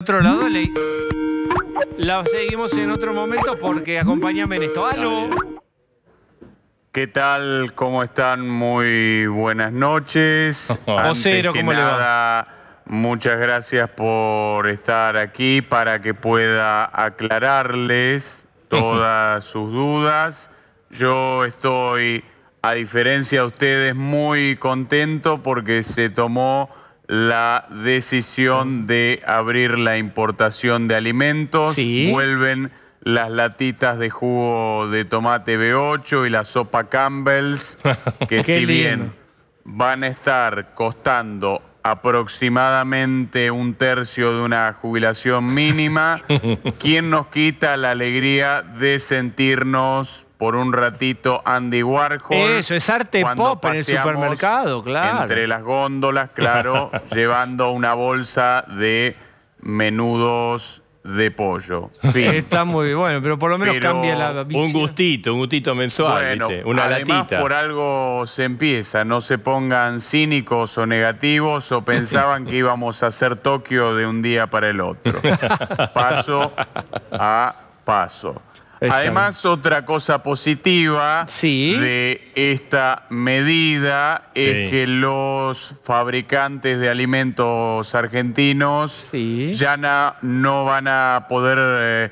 otro lado La seguimos en otro momento porque acompáñame en esto. ¡Aló! ¿Qué tal? ¿Cómo están? Muy buenas noches. Ocero, ¿cómo le va? Muchas gracias por estar aquí para que pueda aclararles todas sus dudas. Yo estoy, a diferencia de ustedes, muy contento porque se tomó la decisión de abrir la importación de alimentos. Vuelven las latitas de jugo de tomate B8 y la sopa Campbell's, que si bien van a estar costando aproximadamente un tercio de una jubilación mínima, ¿quién nos quita la alegría de sentirnos por un ratito Andy Warhol. Eso, es arte pop en el supermercado, claro. Entre las góndolas, claro, llevando una bolsa de menudos de pollo. Está muy bueno, pero por lo menos cambia la visión. Un gustito, un gustito mensual, una además, por algo se empieza, no se pongan cínicos o negativos o pensaban que íbamos a hacer Tokio de un día para el otro. Paso a paso. Además, otra cosa positiva de esta medida es que los fabricantes de alimentos argentinos ya no van a poder eh,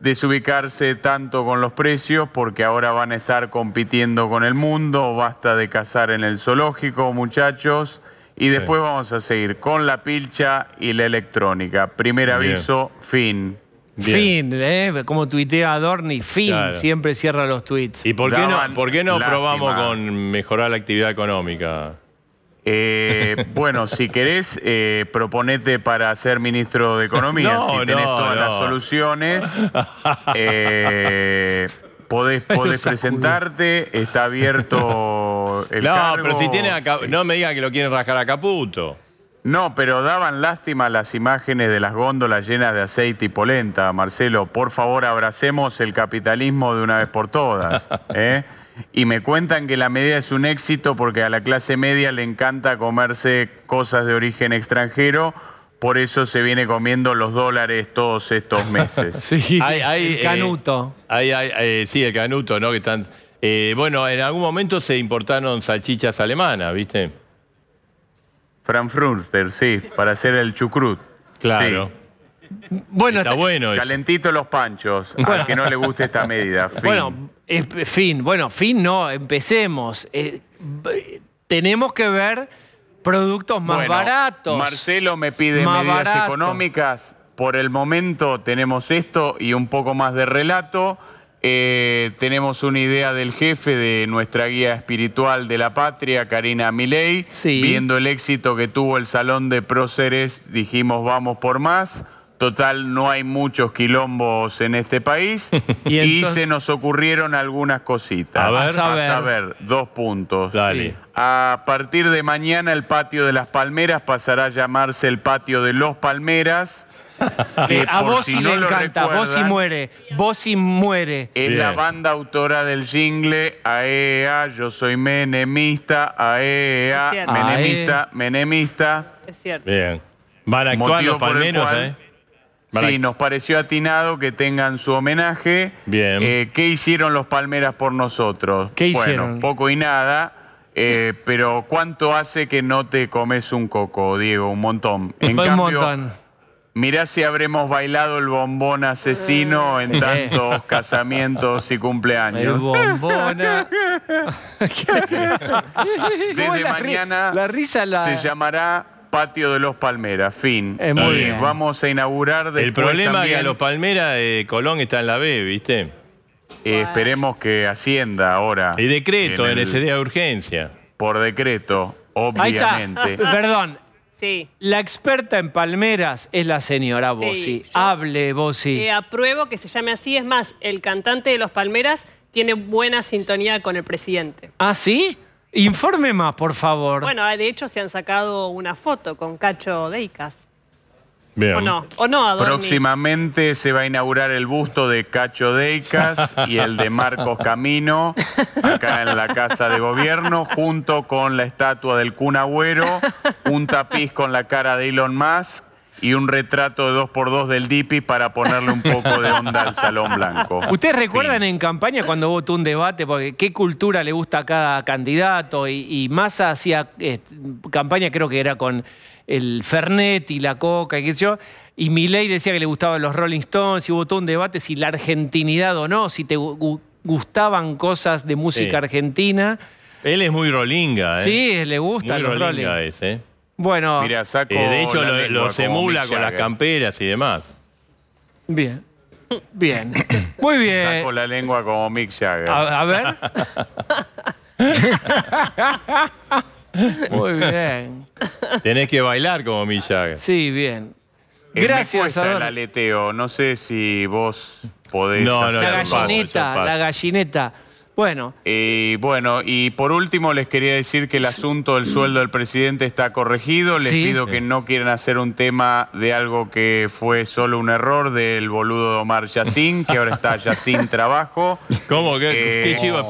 desubicarse tanto con los precios porque ahora van a estar compitiendo con el mundo, basta de cazar en el zoológico, muchachos. Y después vamos a seguir con la pilcha y la electrónica. Primer aviso, fin. Fin, ¿eh? Como tuitea Adorni, fin, siempre cierra los tweets. ¿Y por qué no, ¿por qué no probamos con mejorar la actividad económica? Eh, bueno, si querés, eh, proponete para ser ministro de Economía. si tenés todas las soluciones, eh, podés, presentarte, está abierto el no, pero si tiene... No me diga que lo quieren rascar a Caputo. No, pero daban lástima las imágenes de las góndolas llenas de aceite y polenta, Marcelo. Por favor, abracemos el capitalismo de una vez por todas. ¿eh? Y me cuentan que la media es un éxito porque a la clase media le encanta comerse cosas de origen extranjero. Por eso se viene comiendo los dólares todos estos meses. sí, hay, el canuto. Eh, hay, eh, sí, el canuto, ¿no? Que están, bueno, en algún momento se importaron salchichas alemanas, ¿viste? Frankfurter, sí, para hacer el chucrut. Claro. Bueno, está, bueno. Calentito los panchos, para que no le guste esta medida. Bueno, fin, bueno, fin no, empecemos. Eh, tenemos que ver productos más baratos. Marcelo me pide medidas económicas. Por el momento tenemos esto y un poco más de relato. Eh, tenemos una idea del jefe de nuestra guía espiritual de la patria, Karina Milei. Viendo el éxito que tuvo el Salón de Próceres, dijimos vamos por más. Total, no hay muchos quilombos en este país y, se nos ocurrieron algunas cositas. A ver, a ver dos puntos. A partir de mañana el patio de las Palmeras pasará a llamarse el patio de los Palmeras Eh, a vos si le encanta, vos muere, vos y muere. Es la banda autora del jingle AEA, yo soy menemista, AEA, e menemista, e menemista. Es cierto. Bien. Van palmeros, ¿eh? Sí, nos pareció atinado que tengan su homenaje. Bien. Eh, ¿Qué hicieron los Palmeras por nosotros? ¿Qué hicieron? Bueno, poco y nada. Eh, pero ¿cuánto hace que no te comes un coco, Diego? Un montón. En montón. Mirá si habremos bailado el bombón asesino eh, en tantos casamientos y cumpleaños. El bombón Desde mañana se llamará Patio de los Palmeras, fin. vamos a inaugurar El problema es que a los Palmeras de eh, Colón está en la B, ¿viste? Eh, esperemos que Hacienda ahora. Y decreto, en, ese día de urgencia. Por decreto, obviamente. Perdón, la experta en palmeras es la señora Bossi. Hable, Bossi. Te eh, apruebo que se llame así. Es más, el cantante de Los Palmeras tiene buena sintonía con el presidente. ¿Ah, sí? Informe más, por favor. Bueno, de hecho se han sacado una foto con Cacho Deicas. O no, Próximamente se va a inaugurar el busto de Cacho Deicas y el de Marcos Camino, acá en la Casa de Gobierno, junto con la estatua del Cunagüero, un tapiz con la cara de Elon Musk y un retrato de 2x2 del Dipi para ponerle un poco de onda al Salón Blanco. ¿Ustedes recuerdan en campaña cuando votó un debate? Porque qué cultura le gusta a cada candidato y, y Massa hacía eh, campaña, creo que era con el Fernet y la coca y qué sé yo. Y ley decía que le gustaban los Rolling Stones y hubo todo un debate si la argentinidad o no, si te gustaban cosas de música argentina. Él es muy rollinga ¿eh? Sí, le gusta los rolling. ¿eh? Bueno, saco eh, de hecho lo, los emula con las camperas y demás. Bien. Bien. Muy bien. Saco la lengua como Mick Jagger. a ver. Muy bien. Tenés que bailar como Millaga. Sí, bien. Eh, Gracias, me cuesta el aleteo. No sé si vos podés. No, no, la gallineta, la gallineta. Bueno. Y eh, bueno, y por último les quería decir que el asunto del sueldo del presidente está corregido. Les pido que no quieran hacer un tema de algo que fue solo un error del boludo Omar Yacín, que ahora está Yacín Trabajo. ¿Cómo? Eh, ¿Qué, chivo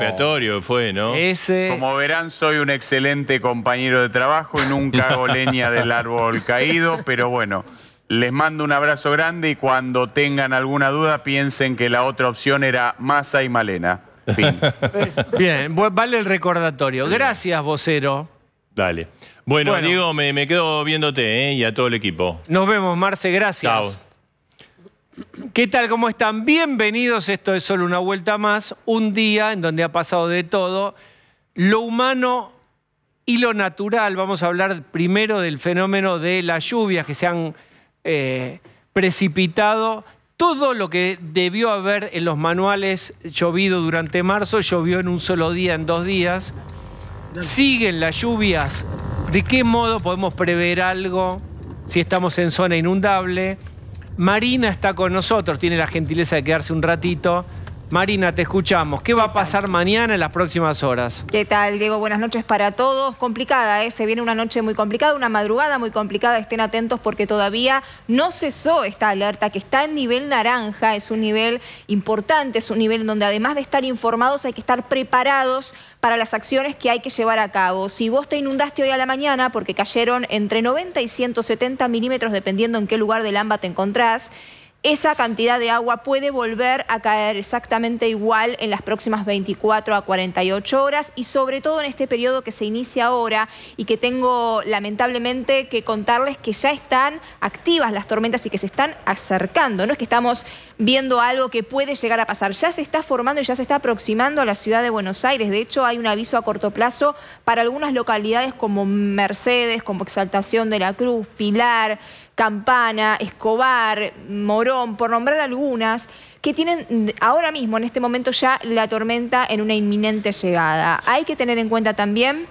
fue, no? Como verán, soy un excelente compañero de trabajo y nunca hago leña del árbol caído, pero bueno... Les mando un abrazo grande y cuando tengan alguna duda piensen que la otra opción era masa y Malena. Bien, vale el recordatorio. Gracias, vocero. Dale. Bueno, Diego, me, quedo viéndote eh, y a todo el equipo. Nos vemos, Marce, gracias. ¿Qué tal? ¿Cómo están? Bienvenidos. Esto es solo una vuelta más. Un día en donde ha pasado de todo. Lo humano y lo natural. Vamos a hablar primero del fenómeno de las lluvias que se han eh, precipitado todo lo que debió haber en los manuales llovido durante marzo, llovió en un solo día, en dos días. ¿Siguen las lluvias? ¿De qué modo podemos prever algo si estamos en zona inundable? Marina está con nosotros, tiene la gentileza de quedarse un ratito. Marina, te escuchamos. ¿Qué va a pasar mañana en las próximas horas? ¿Qué tal, Diego? Buenas noches para todos. Complicada, ¿eh? Se viene una noche muy complicada, una madrugada muy complicada. Estén atentos porque todavía no cesó esta alerta que está en nivel naranja. Es un nivel importante, es un nivel donde además de estar informados hay que estar preparados para las acciones que hay que llevar a cabo. Si vos te inundaste hoy a la mañana porque cayeron entre 90 y 170 milímetros dependiendo en qué lugar del Lamba te encontrás, esa cantidad de agua puede volver a caer exactamente igual en las próximas 24 a 48 horas y sobre todo en este periodo que se inicia ahora y que tengo lamentablemente que contarles que ya están activas las tormentas y que se están acercando. No es que estamos viendo algo que puede llegar a pasar, ya se está formando y ya se está aproximando a la ciudad de Buenos Aires. De hecho, hay un aviso a corto plazo para algunas localidades como Mercedes, como Exaltación de la Cruz, Pilar, Campana, Escobar, Morón, por nombrar algunas, que tienen ahora mismo, en este momento ya, la tormenta en una inminente llegada. Hay que tener en cuenta también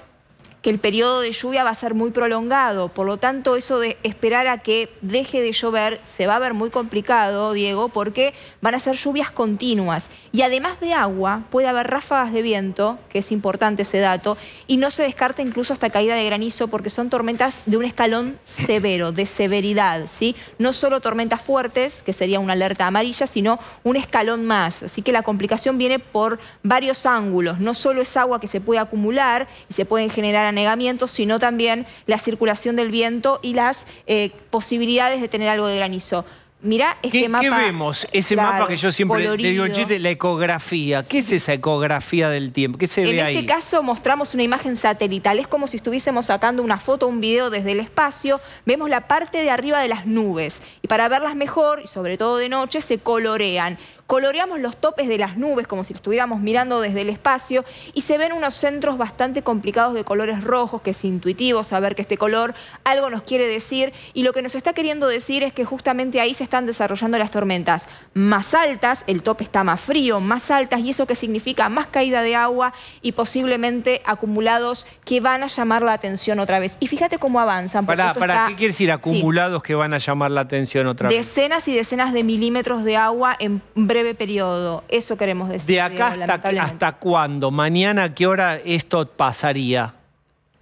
que el periodo de lluvia va a ser muy prolongado, por lo tanto eso de esperar a que deje de llover se va a ver muy complicado, Diego, porque van a ser lluvias continuas y además de agua puede haber ráfagas de viento, que es importante ese dato, y no se descarta incluso hasta caída de granizo porque son tormentas de un escalón severo, de severidad, ¿sí? No solo tormentas fuertes, que sería una alerta amarilla, sino un escalón más, así que la complicación viene por varios ángulos, no solo es agua que se puede acumular y se pueden generar Negamiento, sino también la circulación del viento y las eh, posibilidades de tener algo de granizo. Mira, este mapa. ¿Qué vemos? Ese mapa que yo siempre le digo la ecografía. ¿Qué es esa ecografía del tiempo? ¿Qué se ve este ahí? En este caso mostramos una imagen satelital. Es como si estuviésemos sacando una foto, un video desde el espacio. Vemos la parte de arriba de las nubes. Y para verlas mejor, y sobre todo de noche, se colorean coloreamos los topes de las nubes como si estuviéramos mirando desde el espacio y se ven unos centros bastante complicados de colores rojos, que es intuitivo saber que este color algo nos quiere decir y lo que nos está queriendo decir es que justamente ahí se están desarrollando las tormentas más altas, el tope está más frío, más altas y eso que significa más caída de agua y posiblemente acumulados que van a llamar la atención otra vez. Y fíjate cómo avanzan. ¿Para, para qué quiere decir acumulados que van a llamar la atención otra vez? Decenas y decenas de milímetros de agua en breve periodo. Eso queremos decir. ¿De acá hasta, hasta cuándo? ¿Mañana a qué hora esto pasaría?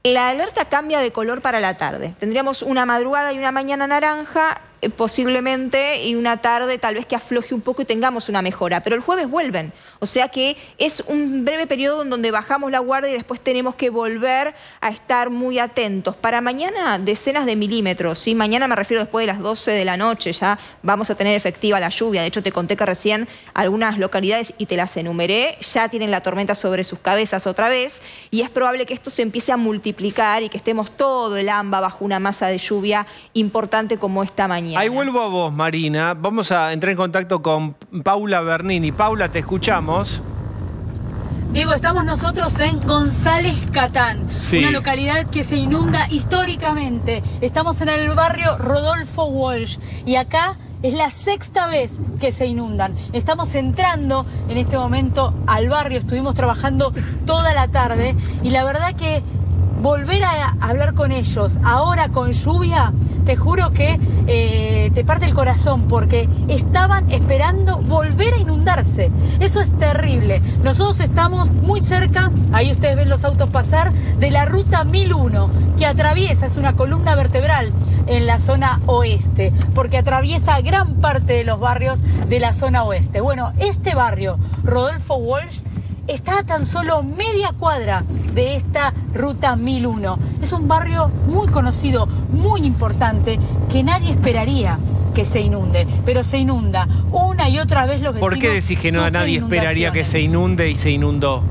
La alerta cambia de color para la tarde. Tendríamos una madrugada y una mañana naranja eh, posiblemente y una tarde tal vez que afloje un poco y tengamos una mejora. Pero el jueves vuelven, o sea que es un breve periodo en donde bajamos la guardia y después tenemos que volver a estar muy atentos. Para mañana decenas de milímetros, mañana me refiero después de las 12 de la noche, ya vamos a tener efectiva la lluvia. De hecho te conté que recién algunas localidades, y te las enumeré, ya tienen la tormenta sobre sus cabezas otra vez y es probable que esto se empiece a multiplicar y que estemos todo el AMBA bajo una masa de lluvia importante como esta mañana. Ahí vuelvo a vos, Marina. Vamos a entrar en contacto con Paula Bernini. Paula, te escuchamos. Diego, estamos nosotros en González Catán, una localidad que se inunda históricamente. Estamos en el barrio Rodolfo Walsh y acá es la sexta vez que se inundan. Estamos entrando en este momento al barrio, estuvimos trabajando toda la tarde y la verdad que volver a hablar con ellos ahora con lluvia, te juro que eh, te parte el corazón porque estaban esperando volver a inundarse. Eso es terrible. Nosotros estamos muy cerca, ahí ustedes ven los autos pasar, de la ruta 1001 que atraviesa, es una columna vertebral en la zona oeste, porque atraviesa gran parte de los barrios de la zona oeste. Bueno, este barrio, Rodolfo Walsh, está tan solo media cuadra de esta ruta 1001. Es un barrio muy conocido, muy importante, que nadie esperaría que se inunde, pero se inunda una y otra vez los vecinos. ¿Por qué decís que no nadie esperaría que se inunde y se inundó?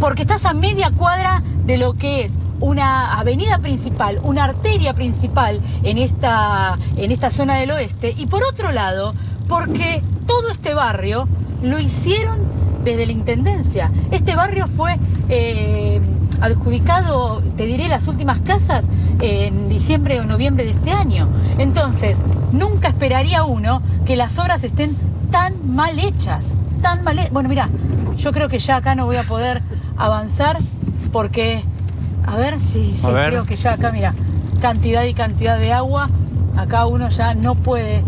Porque estás a media cuadra de lo que es una avenida principal, una arteria principal en esta, en esta zona del oeste y por otro lado, porque todo este barrio lo hicieron desde la Intendencia. Este barrio fue eh, adjudicado, te diré, las últimas casas en diciembre o noviembre de este año. Entonces, nunca esperaría uno que las obras estén tan mal hechas, tan mal Bueno, mira, yo creo que ya acá no voy a poder avanzar porque, a ver, si... creo que ya acá, mira, cantidad y cantidad de agua, acá uno ya no puede,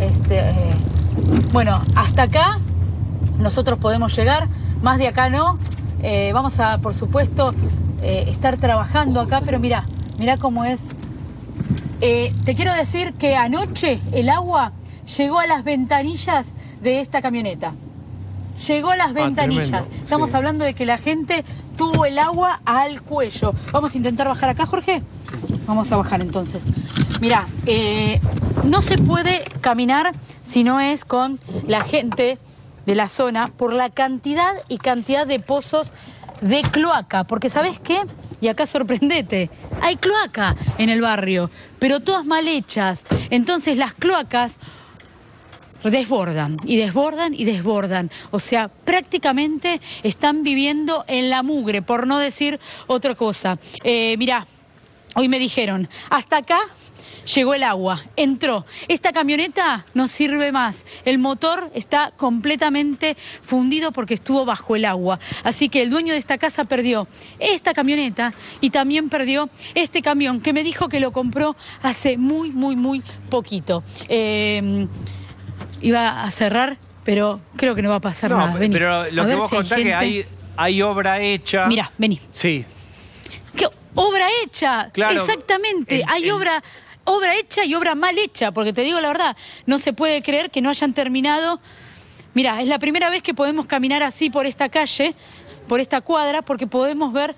este, eh, bueno, hasta acá nosotros podemos llegar, más de acá no. Eh, vamos a, por supuesto, eh, estar trabajando acá, pero mirá, mirá cómo es. Eh, te quiero decir que anoche el agua llegó a las ventanillas de esta camioneta. Llegó a las ah, ventanillas. Estamos hablando de que la gente tuvo el agua al cuello. Vamos a intentar bajar acá, Jorge. Vamos a bajar entonces. Mirá, no se puede caminar si no es con la gente de la zona por la cantidad y cantidad de pozos de cloaca, porque ¿sabes qué? Y acá sorprendete, hay cloaca en el barrio, pero todas mal hechas. Entonces las cloacas desbordan y desbordan y desbordan. O sea, prácticamente están viviendo en la mugre, por no decir otra cosa. Eh, mirá, hoy me dijeron, hasta acá llegó el agua, entró. Esta camioneta no sirve más. El motor está completamente fundido porque estuvo bajo el agua. Así que el dueño de esta casa perdió esta camioneta y también perdió este camión que me dijo que lo compró hace muy, muy, muy poquito. Eh, iba a cerrar, pero creo que no va a pasar nada. Pero lo que vos contás que hay, obra hecha. Mira, vení. Sí. ¿Qué obra hecha? Exactamente. hay obra obra hecha y obra mal hecha, porque te digo la verdad, no se puede creer que no hayan terminado. Mira, es la primera vez que podemos caminar así por esta calle, por esta cuadra, porque podemos ver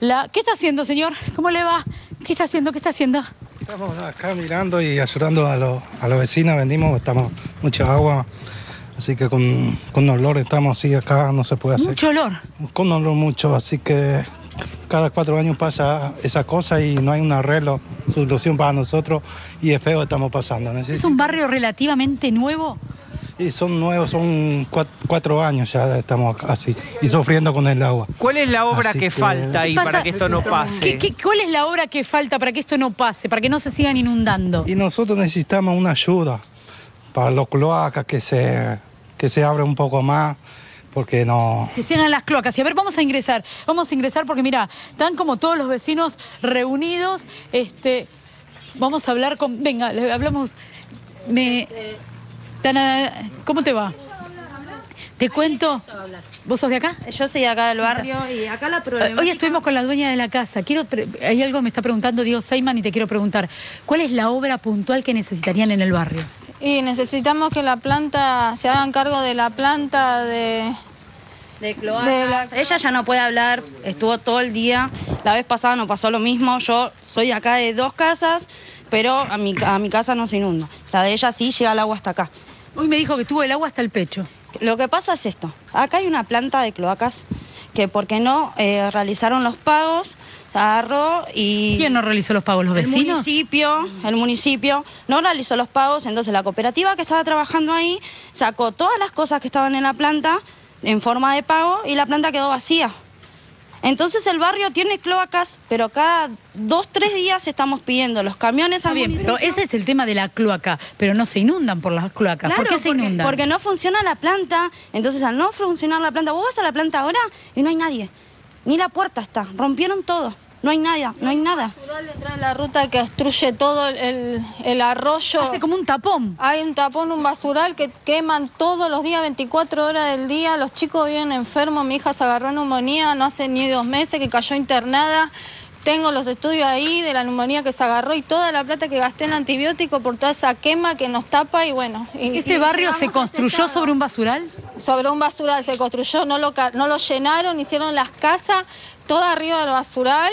la... ¿Qué está haciendo, señor? ¿Cómo le va? ¿Qué está haciendo? ¿Qué está haciendo? Estamos acá mirando y ayudando a, la a los vecinos, vendimos, estamos mucha agua, así que con, con olor estamos así acá, no se puede hacer. ¿Mucho olor? Con olor mucho, así que cada cuatro años pasa esa cosa y no hay un arreglo, solución para nosotros y es feo estamos pasando. ¿Es un barrio relativamente nuevo? son nuevos, son cuatro, años ya estamos así y sufriendo con el agua. ¿Cuál es la obra que, falta ahí para que esto no pase? cuál es la obra que falta para que esto no pase, para que no se sigan inundando? Y nosotros necesitamos una ayuda para los cloacas, que se, que se abra un poco más porque no... Que sigan las cloacas. Y a ver, vamos a ingresar, vamos a ingresar porque mira, tan como todos los vecinos reunidos, este, vamos a hablar con... Venga, hablamos... Me... ¿Cómo te va? Te cuento. ¿Vos sos de acá? Yo soy de acá del barrio y acá la eh, problemática... Hoy estuvimos con la dueña de la casa. Quiero Hay algo que me está preguntando Dios Seyman y te quiero preguntar. ¿Cuál es la obra puntual que necesitarían en el barrio? Y necesitamos que la planta se hagan cargo de la planta, de, de cloacas. Ella ya no puede hablar, estuvo todo el día. La vez pasada no pasó lo mismo. Yo soy acá de dos casas, pero a mi, a mi casa no se inunda. La de ella sí llega el agua hasta acá. Hoy me dijo que tuvo el agua hasta el pecho. Lo que pasa es esto. Acá hay una planta de cloacas que porque no eh, realizaron los pagos, agarró y... ¿Quién no realizó los pagos? ¿Los vecinos? El municipio, el municipio no realizó los pagos, entonces la cooperativa que estaba trabajando ahí sacó todas las cosas que estaban en la planta en forma de pago y la planta quedó vacía. Entonces el barrio tiene cloacas, pero cada dos, tres días estamos pidiendo los camiones al Bien, ese es el tema de la cloaca, pero no se inundan por las cloacas. ¿Por qué se inundan? Porque no funciona la planta, entonces al no funcionar la planta, vos vas a la planta ahora y no hay nadie. Ni la puerta está, rompieron todo. No hay nada, no hay nada. basural Detrás de la ruta que destruye todo el, arroyo. Hace como un tapón. Hay un tapón, un basural que queman todos los días, 24 horas del día. Los chicos viven enfermos. Mi hija se agarró neumonía no hace ni dos meses que cayó internada. Tengo los estudios ahí de la neumonía que se agarró y toda la plata que gasté en antibiótico por toda esa quema que nos tapa y bueno. ¿Este barrio se este construyó sobre un basural? Sobre un basural se construyó, no lo, no lo llenaron, hicieron las casas, toda arriba del basural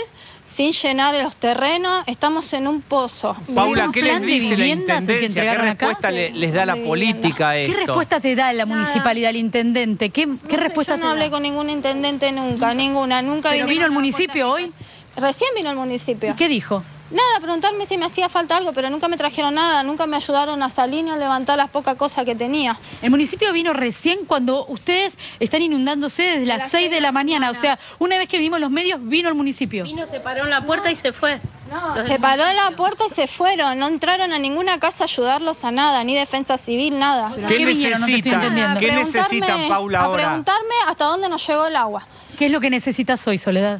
sin llenar los terrenos, estamos en un pozo. Paula, ¿qué les dice la ¿Qué respuesta les, da la política esto? ¿Qué respuesta te da la municipalidad, el intendente? ¿Qué, respuesta yo no hablé con ningún intendente nunca, ninguna, nunca. ¿Pero vino el municipio hoy? Recién vino al municipio. ¿Y qué dijo? Nada, preguntarme si me hacía falta algo, pero nunca me trajeron nada, nunca me ayudaron a salir ni a levantar las pocas cosas que tenía. El municipio vino recién cuando ustedes están inundándose desde las, 6 de la mañana. o sea, una vez que vimos los medios, vino el municipio. Vino, se paró en la puerta y se fue. No, se paró en la puerta y se fueron, no entraron a ninguna casa a ayudarlos a nada, ni defensa civil, nada. ¿Qué, ¿Qué vinieron? Necesitan, no ¿Qué necesitan, Paula, ahora? A preguntarme hasta dónde nos llegó el agua. ¿Qué es lo que necesitas hoy, Soledad?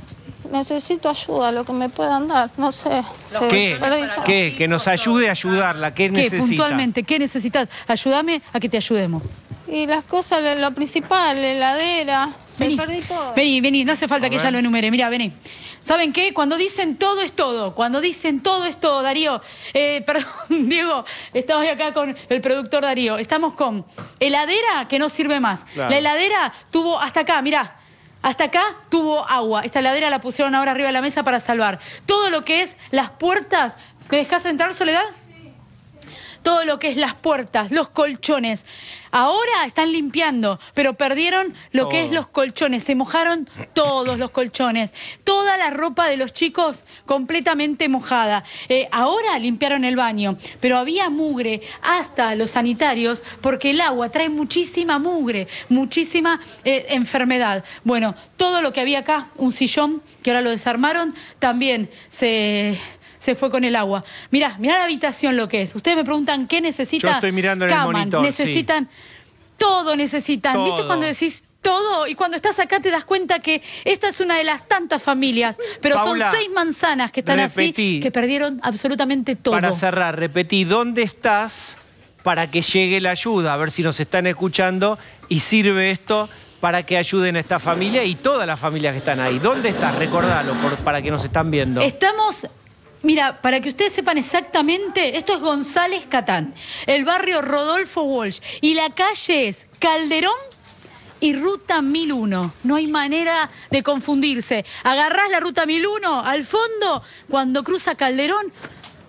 necesito ayuda, lo que me puedan dar, no sé. ¿Qué? Que nos ayude a ayudarla, ¿qué, ¿Qué puntualmente? ¿Qué necesitas? Ayúdame a que te ayudemos. Y las cosas, lo principal, heladera, vení, perdí todo. Vení, vení, no hace falta que ya ella lo enumere, mira, vení. ¿Saben qué? Cuando dicen todo es todo, cuando dicen todo es todo, Darío, eh, perdón, Diego, estamos acá con el productor Darío, estamos con heladera que no sirve más. La heladera tuvo hasta acá, mirá, hasta acá tuvo agua. Esta ladera la pusieron ahora arriba de la mesa para salvar. Todo lo que es las puertas, ¿me dejas entrar, Soledad? todo lo que es las puertas, los colchones. Ahora están limpiando, pero perdieron lo que es los colchones. Se mojaron todos los colchones. Toda la ropa de los chicos completamente mojada. Eh, ahora limpiaron el baño, pero había mugre hasta los sanitarios porque el agua trae muchísima mugre, muchísima eh, enfermedad. Bueno, todo lo que había acá, un sillón que ahora lo desarmaron, también se se fue con el agua. Mirá, mirá la habitación lo que es. Ustedes me preguntan qué necesitan. Yo estoy mirando en el monitor, Necesitan, todo necesitan. ¿Viste cuando decís todo? Y cuando estás acá te das cuenta que esta es una de las tantas familias, pero son seis manzanas que están así, que perdieron absolutamente todo. Para cerrar, repetí, ¿dónde estás? para que llegue la ayuda, a ver si nos están escuchando y sirve esto para que ayuden a esta familia y todas las familias que están ahí. ¿Dónde estás? Recordalo para que nos están viendo. Estamos Mira, para que ustedes sepan exactamente, esto es González Catán, el barrio Rodolfo Walsh, y la calle es Calderón y Ruta 1001. No hay manera de confundirse. Agarrás la Ruta 1001 al fondo, cuando cruza Calderón,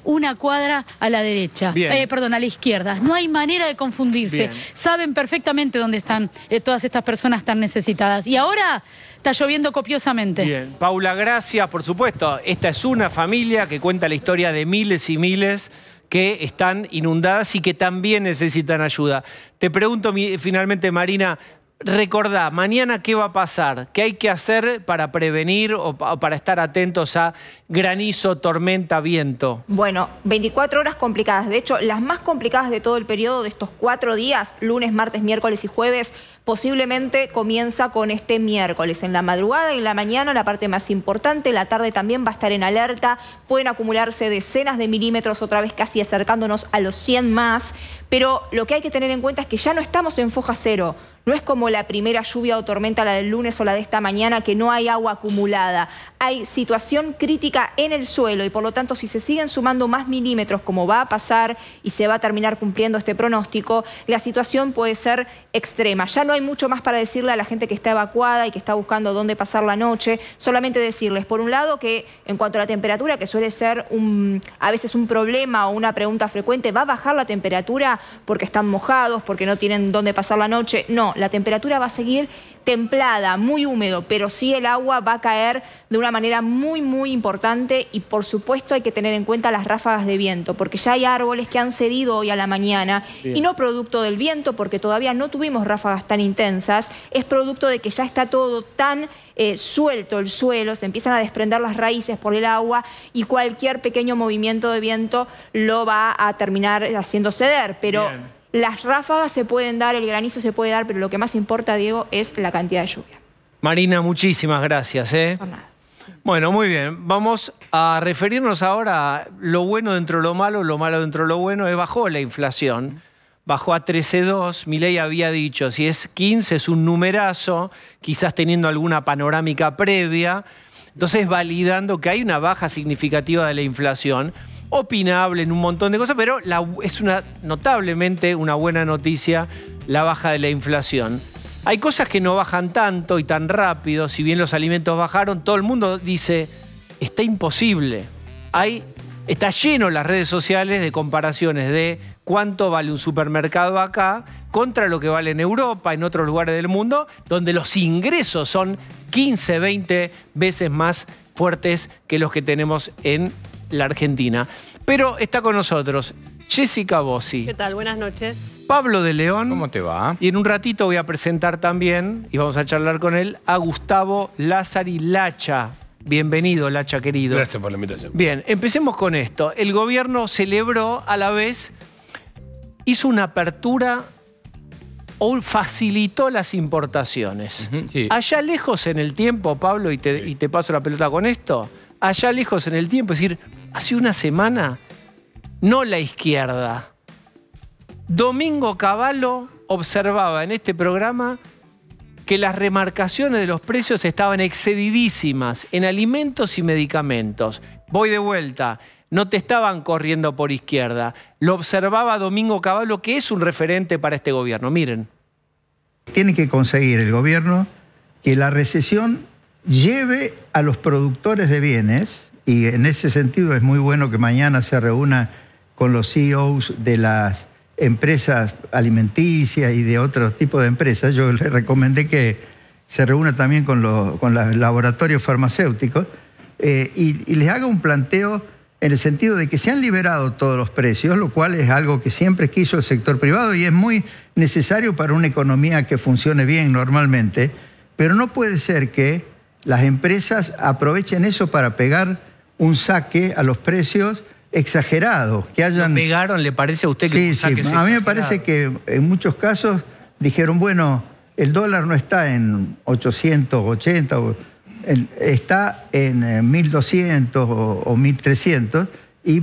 una cuadra a la derecha, eh, perdón, a la izquierda. No hay manera de confundirse. Saben perfectamente dónde están eh, todas estas personas tan necesitadas. Y ahora Está lloviendo copiosamente. Bien. Paula, gracias, por supuesto. Esta es una familia que cuenta la historia de miles y miles que están inundadas y que también necesitan ayuda. Te pregunto finalmente, Marina, recordá, mañana qué va a pasar, qué hay que hacer para prevenir o para estar atentos a granizo, tormenta, viento. Bueno, 24 horas complicadas, de hecho las más complicadas de todo el periodo de estos cuatro días, lunes, martes, miércoles y jueves, posiblemente comienza con este miércoles, en la madrugada y en la mañana la parte más importante, la tarde también va a estar en alerta, pueden acumularse decenas de milímetros, otra vez casi acercándonos a los 100 más, pero lo que hay que tener en cuenta es que ya no estamos en foja cero, no es como la primera lluvia o tormenta, la del lunes o la de esta mañana, que no hay agua acumulada. Hay situación crítica en el suelo y por lo tanto si se siguen sumando más milímetros como va a pasar y se va a terminar cumpliendo este pronóstico, la situación puede ser extrema. Ya no hay mucho más para decirle a la gente que está evacuada y que está buscando dónde pasar la noche, solamente decirles, por un lado, que en cuanto a la temperatura, que suele ser un, a veces un problema o una pregunta frecuente, ¿va a bajar la temperatura porque están mojados, porque no tienen dónde pasar la noche? No, la temperatura va a seguir templada, muy húmedo, pero sí el agua va a caer de una manera muy, muy importante y por supuesto hay que tener en cuenta las ráfagas de viento, porque ya hay árboles que han cedido hoy a la mañana y no producto del viento, porque todavía no tuvimos ráfagas tan intensas, es producto de que ya está todo tan eh, suelto el suelo, se empiezan a desprender las raíces por el agua y cualquier pequeño movimiento de viento lo va a terminar haciendo ceder, pero... Las ráfagas se pueden dar, el granizo se puede dar, pero lo que más importa, Diego, es la cantidad de lluvia. Marina, muchísimas gracias. ¿eh? Bueno, muy bien. Vamos a referirnos ahora a lo bueno dentro de lo malo, lo malo dentro de lo bueno. Es eh, bajó la inflación, bajó a 13,2. ley había dicho, si es 15 es un numerazo, quizás teniendo alguna panorámica previa. Entonces, validando que hay una baja significativa de la inflación opinable en un montón de cosas, pero es notablemente una buena noticia la baja de la inflación. Hay cosas que no bajan tanto y tan rápido, si bien los alimentos bajaron, todo el mundo dice, está imposible. Hay, está lleno las redes sociales de comparaciones de cuánto vale un supermercado acá contra lo que vale en Europa, en otros lugares del mundo, donde los ingresos son 15, 20 veces más fuertes que los que tenemos en la Argentina. Pero está con nosotros Jessica Bossi. ¿Qué tal? Buenas noches. Pablo de León. ¿Cómo te va? Y en un ratito voy a presentar también, y vamos a charlar con él, a Gustavo Lázari Lacha. Bienvenido, Lacha querido. Gracias por la invitación. Bien, empecemos con esto. El gobierno celebró a la vez, hizo una apertura o facilitó las importaciones. Allá lejos en el tiempo, Pablo, y te paso la pelota con esto, allá lejos en el tiempo, es decir, hace una semana, no la izquierda. Domingo Cavallo observaba en este programa que las remarcaciones de los precios estaban excedidísimas en alimentos y medicamentos. Voy de vuelta, no te estaban corriendo por izquierda. Lo observaba Domingo Cavallo, que es un referente para este gobierno. Miren. Tiene que conseguir el gobierno que la recesión lleve a los productores de bienes y en ese sentido es muy bueno que mañana se reúna con los CEOs de las empresas alimenticias y de otro tipo de empresas. Yo les recomendé que se reúna también con los, con los laboratorios farmacéuticos eh, y, y les haga un planteo en el sentido de que se han liberado todos los precios, lo cual es algo que siempre quiso el sector privado y es muy necesario para una economía que funcione bien normalmente, pero no puede ser que las empresas aprovechen eso para pegar un saque a los precios exagerados. Que hayan... pegaron, le parece a usted que sí, sí. A mí me parece que en muchos casos dijeron, bueno, el dólar no está en 880, está en 1200 eh, o 1300 y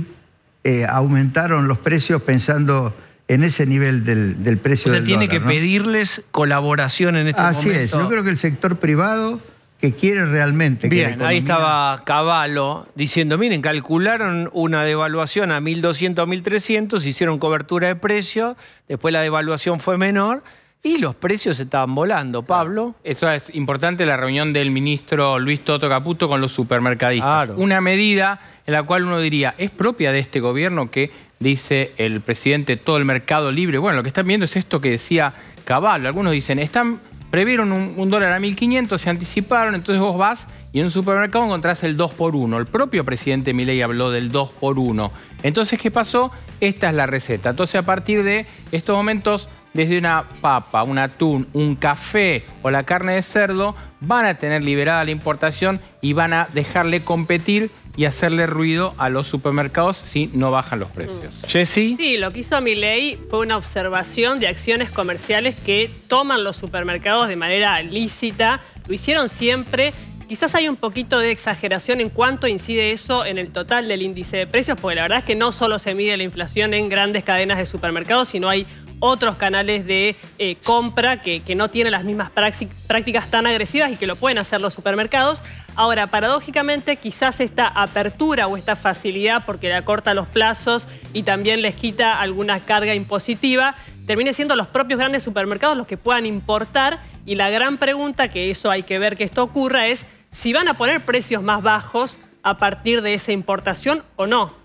eh, aumentaron los precios pensando en ese nivel del, del precio o sea, tiene que pedirles colaboración en este momento. Así es, yo creo que el sector privado que quiere realmente. Bien, ahí estaba Caballo diciendo, miren, calcularon una devaluación a 1.200, 1.300, hicieron cobertura de precios, después la devaluación fue menor y los precios estaban volando, Pablo. Eso es importante, la reunión del ministro Luis Toto Caputo con los supermercadistas. Una medida en la cual uno diría, es propia de este gobierno que dice el presidente todo el mercado libre. Bueno, lo que están viendo es esto que decía Caballo. Algunos dicen, están previeron un, dólar a 1.500, se anticiparon, entonces vos vas y en un supermercado encontrás el 2 por 1. El propio presidente Milei habló del 2 por 1. Entonces, ¿qué pasó? Esta es la receta. Entonces, a partir de estos momentos desde una papa, un atún, un café o la carne de cerdo, van a tener liberada la importación y van a dejarle competir y hacerle ruido a los supermercados si no bajan los precios. Mm. Sí, lo que hizo ley fue una observación de acciones comerciales que toman los supermercados de manera lícita, lo hicieron siempre. Quizás hay un poquito de exageración en cuánto incide eso en el total del índice de precios, porque la verdad es que no solo se mide la inflación en grandes cadenas de supermercados, sino hay otros canales de eh, compra que, que, no tienen las mismas prácticas tan agresivas y que lo pueden hacer los supermercados. Ahora, paradójicamente, quizás esta apertura o esta facilidad, porque le acorta los plazos y también les quita alguna carga impositiva, termine siendo los propios grandes supermercados los que puedan importar. Y la gran pregunta, que eso hay que ver que esto ocurra, es si van a poner precios más bajos a partir de esa importación o no.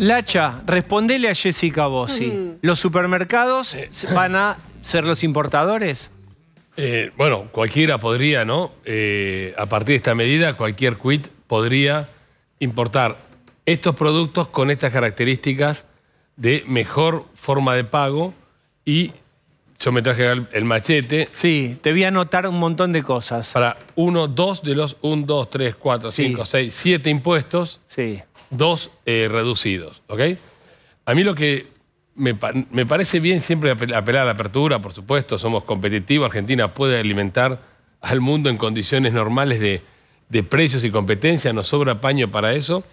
Lacha, respondele a Jessica Bossi. ¿Los supermercados eh. van a ser los importadores? Eh, bueno, cualquiera podría, ¿no? Eh, a partir de esta medida, cualquier quit podría importar estos productos con estas características de mejor forma de pago y yo me traje el machete. Sí, te voy a anotar un montón de cosas. Para uno, dos de los 1, dos, tres, cuatro, cinco, seis, siete impuestos. Sí dos eh, reducidos, ¿ok? A mí lo que me, parece bien siempre apelar a la apertura, por supuesto, somos competitivos, Argentina puede alimentar al mundo en condiciones normales de, precios y competencia, nos sobra paño para eso,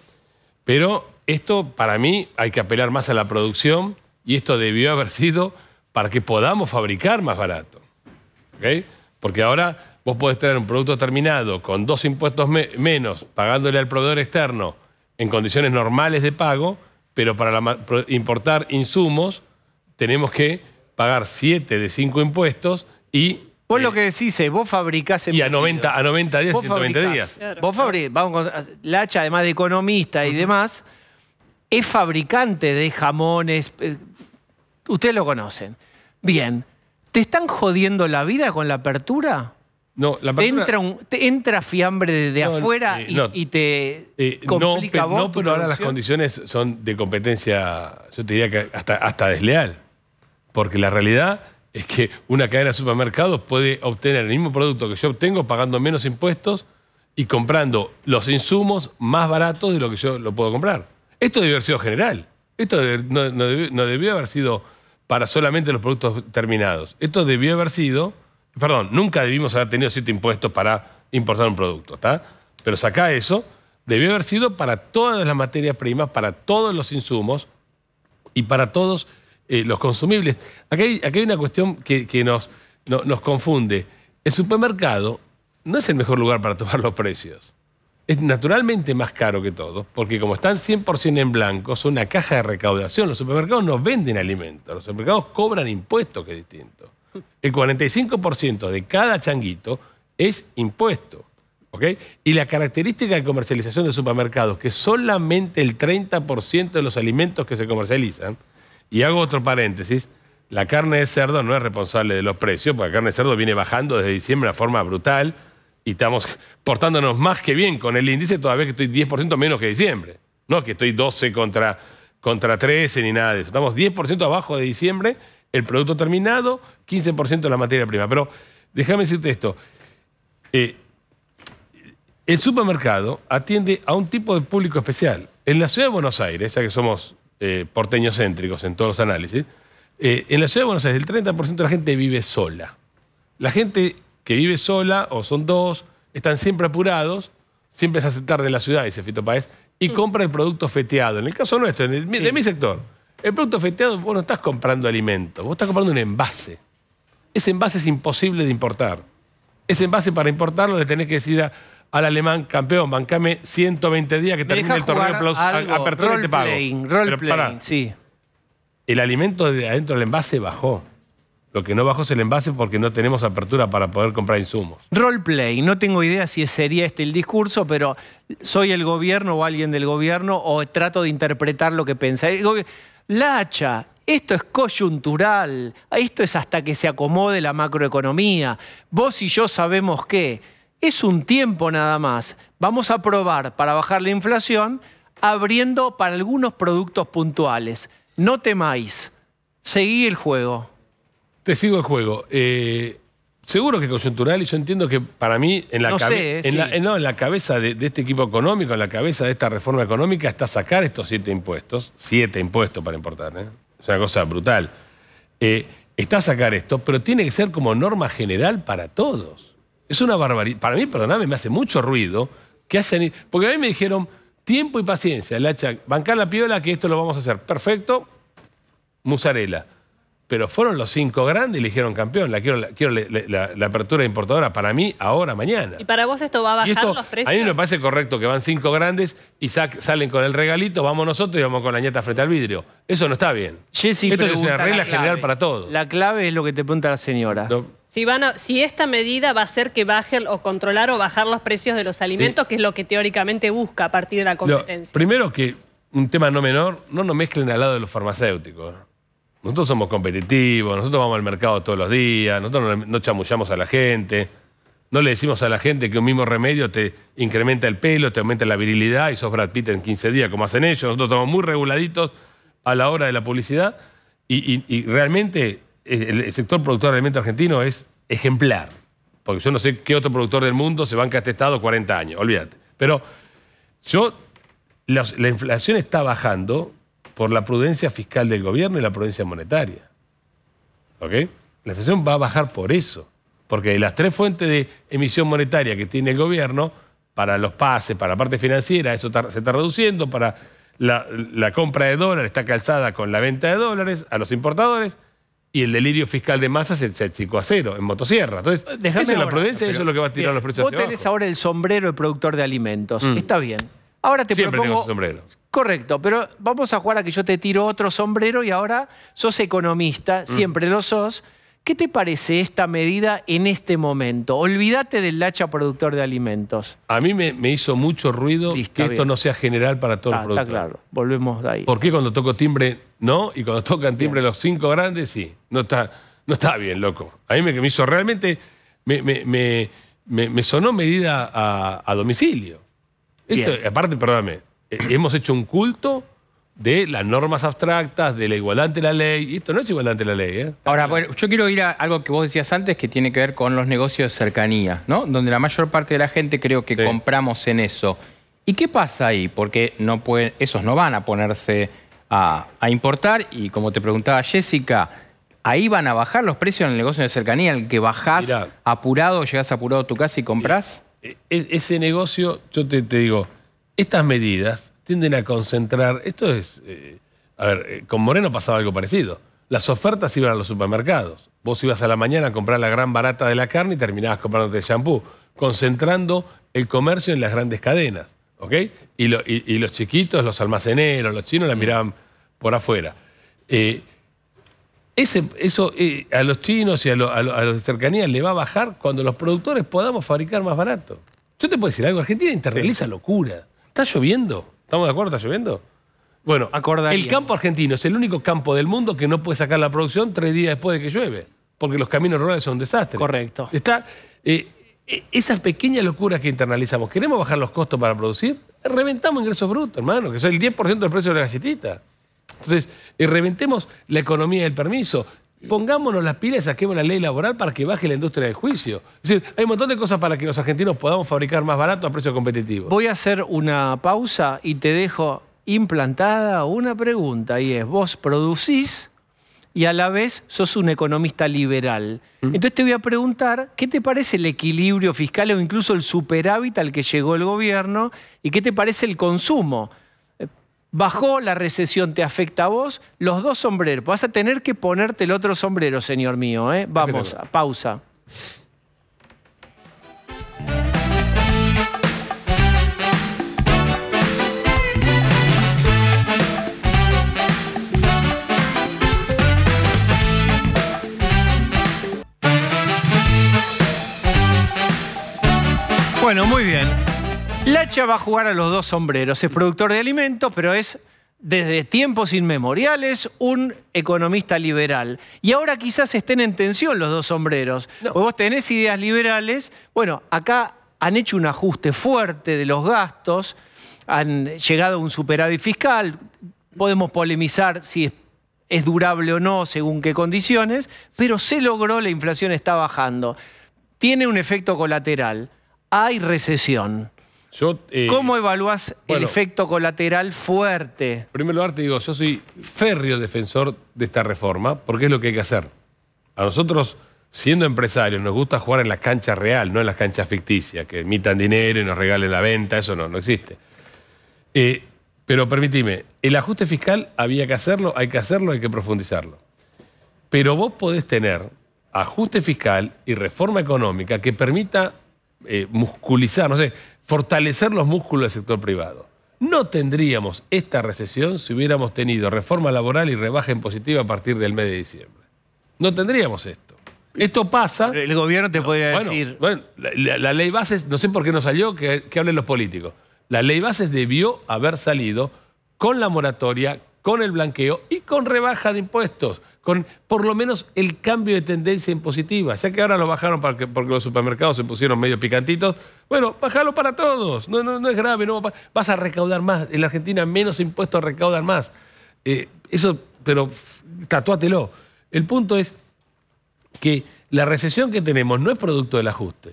pero esto para mí hay que apelar más a la producción y esto debió haber sido para que podamos fabricar más barato, ¿ok? Porque ahora vos podés tener un producto terminado con dos impuestos menos, pagándole al proveedor externo, en condiciones normales de pago, pero para importar insumos tenemos que pagar 7 de 5 impuestos y... Vos lo eh, que decís vos fabricás... Y a 90, a 90 días, 120 días. Vos fabricás, vamos Lacha, además de economista y demás, es fabricante de jamones, eh, ustedes lo conocen. Bien, ¿te están jodiendo la vida con la apertura? la te, entra un, entra fiambre de afuera eh, y, te eh, complica no, pero ahora las condiciones son de competencia, yo te diría que hasta, hasta desleal. Porque la realidad es que una cadena de supermercados puede obtener el mismo producto que yo obtengo pagando menos impuestos y comprando los insumos más baratos de lo que yo lo puedo comprar. Esto debió haber sido general. Esto no debió haber sido para solamente los productos terminados. Esto debió haber sido Perdón, nunca debimos haber tenido siete impuestos para importar un producto, ¿está? Pero saca eso, debió haber sido para todas las materias primas, para todos los insumos y para todos eh, los consumibles. Aquí hay, hay una cuestión que, nos, nos confunde. El supermercado no es el mejor lugar para tomar los precios. Es naturalmente más caro que todo, porque como están 100% en blanco, son una caja de recaudación. Los supermercados no venden alimentos, los supermercados cobran impuestos, que es distinto el 45% de cada changuito es impuesto. ¿ok? Y la característica de comercialización de supermercados, que solamente el 30% de los alimentos que se comercializan, y hago otro paréntesis, la carne de cerdo no es responsable de los precios, porque la carne de cerdo viene bajando desde diciembre de forma brutal y estamos portándonos más que bien con el índice, todavía que estoy 10% menos que diciembre. No que estoy 12 contra, contra 13 ni nada de eso. Estamos 10% abajo de diciembre, el producto terminado, 15% de la materia prima. Pero déjame decirte esto. Eh, el supermercado atiende a un tipo de público especial. En la ciudad de Buenos Aires, ya que somos eh, porteños céntricos en todos los análisis, eh, en la ciudad de Buenos Aires el 30% de la gente vive sola. La gente que vive sola, o son dos, están siempre apurados, siempre se hace tarde la ciudad, dice Fito Paez, y mm. compra el producto feteado. En el caso nuestro, en de mi sector, el producto feteado, vos no estás comprando alimento, vos estás comprando un envase. Ese envase es imposible de importar. Ese envase para importarlo le tenés que decir al alemán, campeón, bancame 120 días que termine el torneo de apertura y te pago. Playing, role playing, sí. El alimento de adentro del envase bajó. Lo que no bajó es el envase porque no tenemos apertura para poder comprar insumos. Role play. no tengo idea si sería este el discurso, pero soy el gobierno o alguien del gobierno o trato de interpretar lo que pensáis. La hacha esto es coyuntural, esto es hasta que se acomode la macroeconomía. Vos y yo sabemos que es un tiempo nada más. Vamos a probar para bajar la inflación abriendo para algunos productos puntuales. No temáis, seguí el juego. Te sigo el juego. Eh, seguro que coyuntural, y yo entiendo que para mí, en la, eh, en la, cabeza de, de, este equipo económico, en la cabeza de esta reforma económica, está sacar estos siete impuestos, siete impuestos para importar, ¿eh? Es una cosa brutal. Eh, está a sacar esto, pero tiene que ser como norma general para todos. Es una barbaridad. Para mí, perdóname, me hace mucho ruido que hacen. Porque a mí me dijeron tiempo y paciencia, el hacha, bancar la piola, que esto lo vamos a hacer. Perfecto, musarela pero fueron los cinco grandes y le dijeron, campeón. La quiero, la, quiero la, apertura importadora para mí ahora, mañana. ¿Y para vos esto va a bajar los precios? A mí me parece correcto que van cinco grandes y salen con el regalito, vamos nosotros y vamos con la ñata frente al vidrio. Eso no está bien. esto es una regla general para todos. La clave es lo que te pregunta la señora. Si, van si esta medida va a hacer que baje o controlar o bajar los precios de los alimentos, que es lo que teóricamente busca a partir de la competencia. primero que, un tema no menor, no nos mezclen al lado de los farmacéuticos. Nosotros somos competitivos, nosotros vamos al mercado todos los días, nosotros no, chamullamos a la gente, no le decimos a la gente que un mismo remedio te incrementa el pelo, te aumenta la virilidad y sos Brad Pitt en 15 días, como hacen ellos. Nosotros estamos muy reguladitos a la hora de la publicidad y, realmente eh, el, sector productor de alimentos argentino es ejemplar. Porque yo no sé qué otro productor del mundo se banca este estado 40 años, olvídate. Pero yo, la inflación está bajando por la prudencia fiscal del gobierno y la prudencia monetaria. ¿Ok? La inflación va a bajar por eso, porque de las tres fuentes de emisión monetaria que tiene el gobierno, para los pases, para la parte financiera, eso se está reduciendo, para la, compra de dólares está calzada con la venta de dólares a los importadores, y el delirio fiscal de masa se, achicó a cero en motosierra. Entonces, eh, eso es la prudencia eso es lo que va a tirar los precios Vos tenés ahora el sombrero de productor de alimentos. Mm. Está bien. Ahora te Siempre propongo... Tengo ese sombrero correcto, pero vamos a jugar a que yo te tiro otro sombrero y ahora sos economista, mm. siempre lo sos. ¿Qué te parece esta medida en este momento? Olvídate del lacha productor de alimentos. A mí me, hizo mucho ruido que esto no sea general para todos los el ah, Está claro, volvemos de ahí. ¿Por qué cuando toco timbre no? Y cuando tocan timbre los cinco grandes, sí. No está, no bien, loco. A mí me, me hizo realmente. Me, sonó medida a, domicilio. aparte, perdóname, eh, hemos hecho un culto de las normas abstractas, de la igualdad ante la ley. Y esto no es igualdad ante la ley. ¿eh? Ahora, bueno, yo quiero ir a algo que vos decías antes que tiene que ver con los negocios de cercanía, ¿no? Donde la mayor parte de la gente creo que compramos en eso. ¿Y qué pasa ahí? Porque esos no van a ponerse a, importar y como te preguntaba Jessica, ahí van a bajar los precios en el negocio de cercanía, en el que bajás apurado, llegás apurado a tu casa y comprás. Eh, eh, ese negocio, yo te digo, estas medidas tienden a concentrar, esto es, eh, a ver, eh, con Moreno pasaba algo parecido. Las ofertas iban a los supermercados. Vos ibas a la mañana a comprar la gran barata de la carne y terminabas comprándote el shampoo, concentrando el comercio en las grandes cadenas. ¿Ok? Y, los chiquitos, los almaceneros, los chinos la mm. miraban por afuera. Eh, ese, eso a los chinos y a, los de cercanía le va a bajar cuando los productores podamos fabricar más barato. Yo te puedo decir algo, Argentina internaliza locura. Está lloviendo. ¿Estamos de acuerdo? ¿Está lloviendo? Bueno, Acordaría. el campo argentino es el único campo del mundo que no puede sacar la producción tres días después de que llueve, porque los caminos rurales son un desastre. Correcto. Está, eh, eh, esas pequeñas locuras que internalizamos, ¿queremos bajar los costos para producir? Reventamos ingresos brutos, hermano, que es el 10% del precio de la galletita. Entonces, eh, reventemos la economía del permiso. Pongámonos las pilas y saquemos la ley laboral para que baje la industria del juicio. decir, hay un montón de cosas para que los argentinos podamos fabricar más barato a precio competitivo. Voy a hacer una pausa y te dejo implantada una pregunta y es, vos producís y a la vez sos un economista liberal. ¿Mm? Entonces te voy a preguntar, ¿qué te parece el equilibrio fiscal o incluso el superávit al que llegó el gobierno y qué te parece el consumo? bajó la recesión, te afecta a vos, los dos sombreros. Vas a tener que ponerte el otro sombrero, señor mío. ¿eh? Vamos, pausa. Bueno, muy bien. Lacha va a jugar a los dos sombreros. Es productor de alimentos, pero es desde tiempos inmemoriales un economista liberal. Y ahora quizás estén en tensión los dos sombreros. vos tenés ideas liberales. Bueno, acá han hecho un ajuste fuerte de los gastos, han llegado a un superávit fiscal. Podemos polemizar si es es durable o no, según qué condiciones, pero se logró, la inflación está bajando. Tiene un efecto colateral. Hay recesión. Eh, ¿Cómo evaluás el efecto colateral fuerte? En primer lugar, te digo, yo soy férreo defensor de esta reforma, porque es lo que hay que hacer. A nosotros, siendo empresarios, nos gusta jugar en la cancha real, no en las canchas ficticias, que emitan dinero y nos regalen la venta, eso no, no existe. Eh, pero permitime, el ajuste fiscal había que hacerlo, hay que hacerlo, hay que profundizarlo. Pero vos podés tener ajuste fiscal y reforma económica que permita eh, musculizar, no sé, fortalecer los músculos del sector privado. No tendríamos esta recesión si hubiéramos tenido reforma laboral y rebaja en positiva a partir del mes de diciembre. No tendríamos esto. Esto pasa. El gobierno te puede decir. Bueno, la, ley bases, no sé por qué no salió, que, que hablen los políticos. La ley bases debió haber salido con la moratoria, con el blanqueo y con rebaja de impuestos con por lo menos el cambio de tendencia en positiva. Ya que ahora lo bajaron porque, porque los supermercados se pusieron medio picantitos, bueno, bájalo para todos. No, no, es grave, no vas a recaudar más. En la Argentina menos impuestos recaudan más. Eh, eso, pero tatúatelo. El punto es que la recesión que tenemos no es producto del ajuste.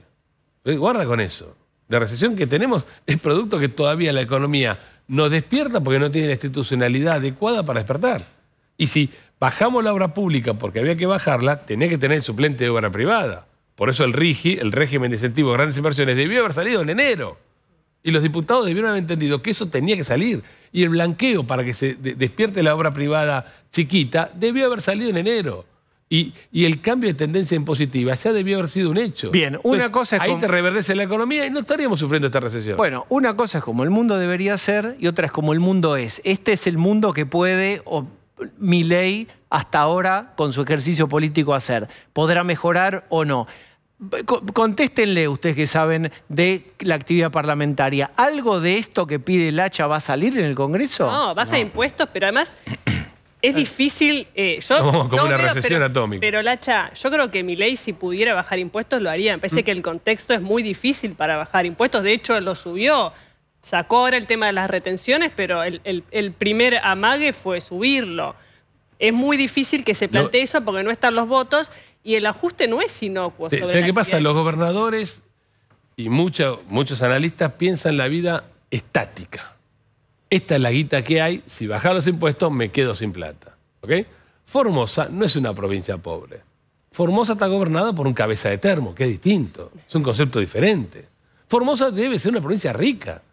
Eh, guarda con eso. La recesión que tenemos es producto que todavía la economía no despierta porque no tiene la institucionalidad adecuada para despertar. Y si Bajamos la obra pública porque había que bajarla, tenía que tener el suplente de obra privada. Por eso el RIGI, el régimen de incentivo de grandes inversiones, debió haber salido en enero. Y los diputados debieron haber entendido que eso tenía que salir. Y el blanqueo para que se despierte la obra privada chiquita debió haber salido en enero. Y, el cambio de tendencia impositiva ya debió haber sido un hecho. Bien, una cosa es Ahí te reverdece la economía y no estaríamos sufriendo esta recesión. Bueno, una cosa es como el mundo debería ser y otra es como el mundo es. Este es el mundo que puede mi ley hasta ahora con su ejercicio político hacer. ¿Podrá mejorar o no? Contéstenle ustedes que saben de la actividad parlamentaria. ¿Algo de esto que pide Lacha va a salir en el Congreso? No, baja impuestos, pero además es ah. difícil. Eh, como una recesión pero, atómica. Pero Lacha, yo creo que mi ley, si pudiera bajar impuestos, lo haría. Me parece mm. que el contexto es muy difícil para bajar impuestos. De hecho, lo subió Sacó ahora el tema de las retenciones, pero el, primer amague fue subirlo. Es muy difícil que se plantee eso porque no están los votos y el ajuste no es inocuo. O sea, qué pasa? Los gobernadores y muchos analistas piensan la vida estática. Esta es la guita que hay, si bajar los impuestos me quedo sin plata. ¿ok? Formosa no es una provincia pobre. Formosa está gobernada por un cabeza de termo, que es distinto, es un concepto diferente. Formosa debe ser una provincia rica.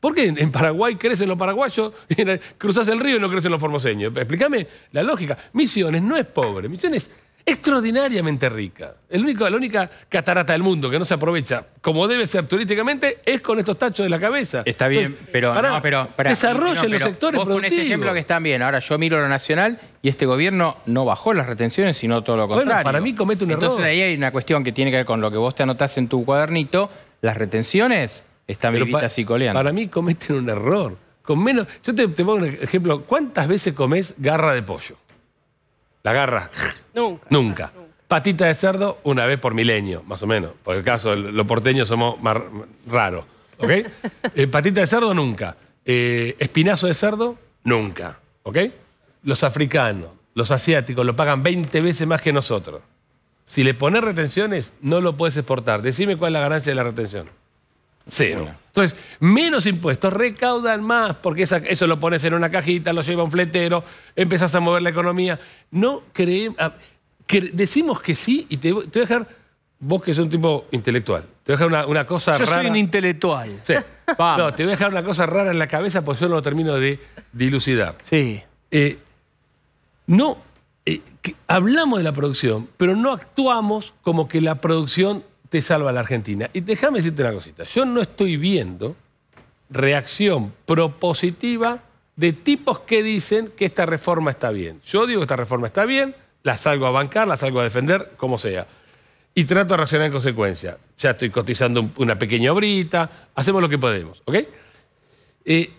¿Por qué en Paraguay crecen los paraguayos cruzas el, río y no crecen los formoseños? Explícame la lógica. Misiones no es pobre, Misiones es extraordinariamente rica. El único, la única catarata del mundo que no se aprovecha como debe ser turísticamente es con estos tachos de la cabeza. Está bien, pero, pero desarrollen los sectores productivos. ese ejemplo que están bien. Ahora yo miro lo nacional y este gobierno no bajó las retenciones, sino todo lo contrario. para mí comete un Entonces ahí hay una cuestión que tiene que ver con lo que vos te anotás en tu cuadernito. Las retenciones Está Para mí cometen un error. Con menos, yo te, pongo un ejemplo. ¿Cuántas veces comes garra de pollo? La garra. Nunca. Nunca. Patita de cerdo, una vez por milenio, más o menos. Por el caso, los porteños somos más raros. ¿Ok? Eh, patita de cerdo, nunca. Eh, espinazo de cerdo, nunca. ¿Ok? Los africanos, los asiáticos, lo pagan 20 veces más que nosotros. Si le pones retenciones, no lo puedes exportar. Decime cuál es la ganancia de la retención. Cero. Entonces, menos impuestos, recaudan más, porque eso lo pones en una cajita, lo lleva un fletero, empezás a mover la economía. No creemos. decimos que sí y te, voy a dejar. Vos que sos un tipo intelectual. Te voy a dejar una, cosa rara. Yo soy un intelectual. no, te voy a dejar una cosa rara en la cabeza porque yo no lo termino de dilucidar. Sí. Eh, no, eh, hablamos de la producción, pero no actuamos como que la producción te salva la Argentina. Y déjame decirte una cosita, yo no estoy viendo reacción propositiva de tipos que dicen que esta reforma está bien. Yo digo que esta reforma está bien, la salgo a bancar, la salgo a defender, como sea. Y trato de reaccionar en consecuencia. Ya estoy cotizando una pequeña obrita, hacemos lo que podemos, ¿ok? Eh,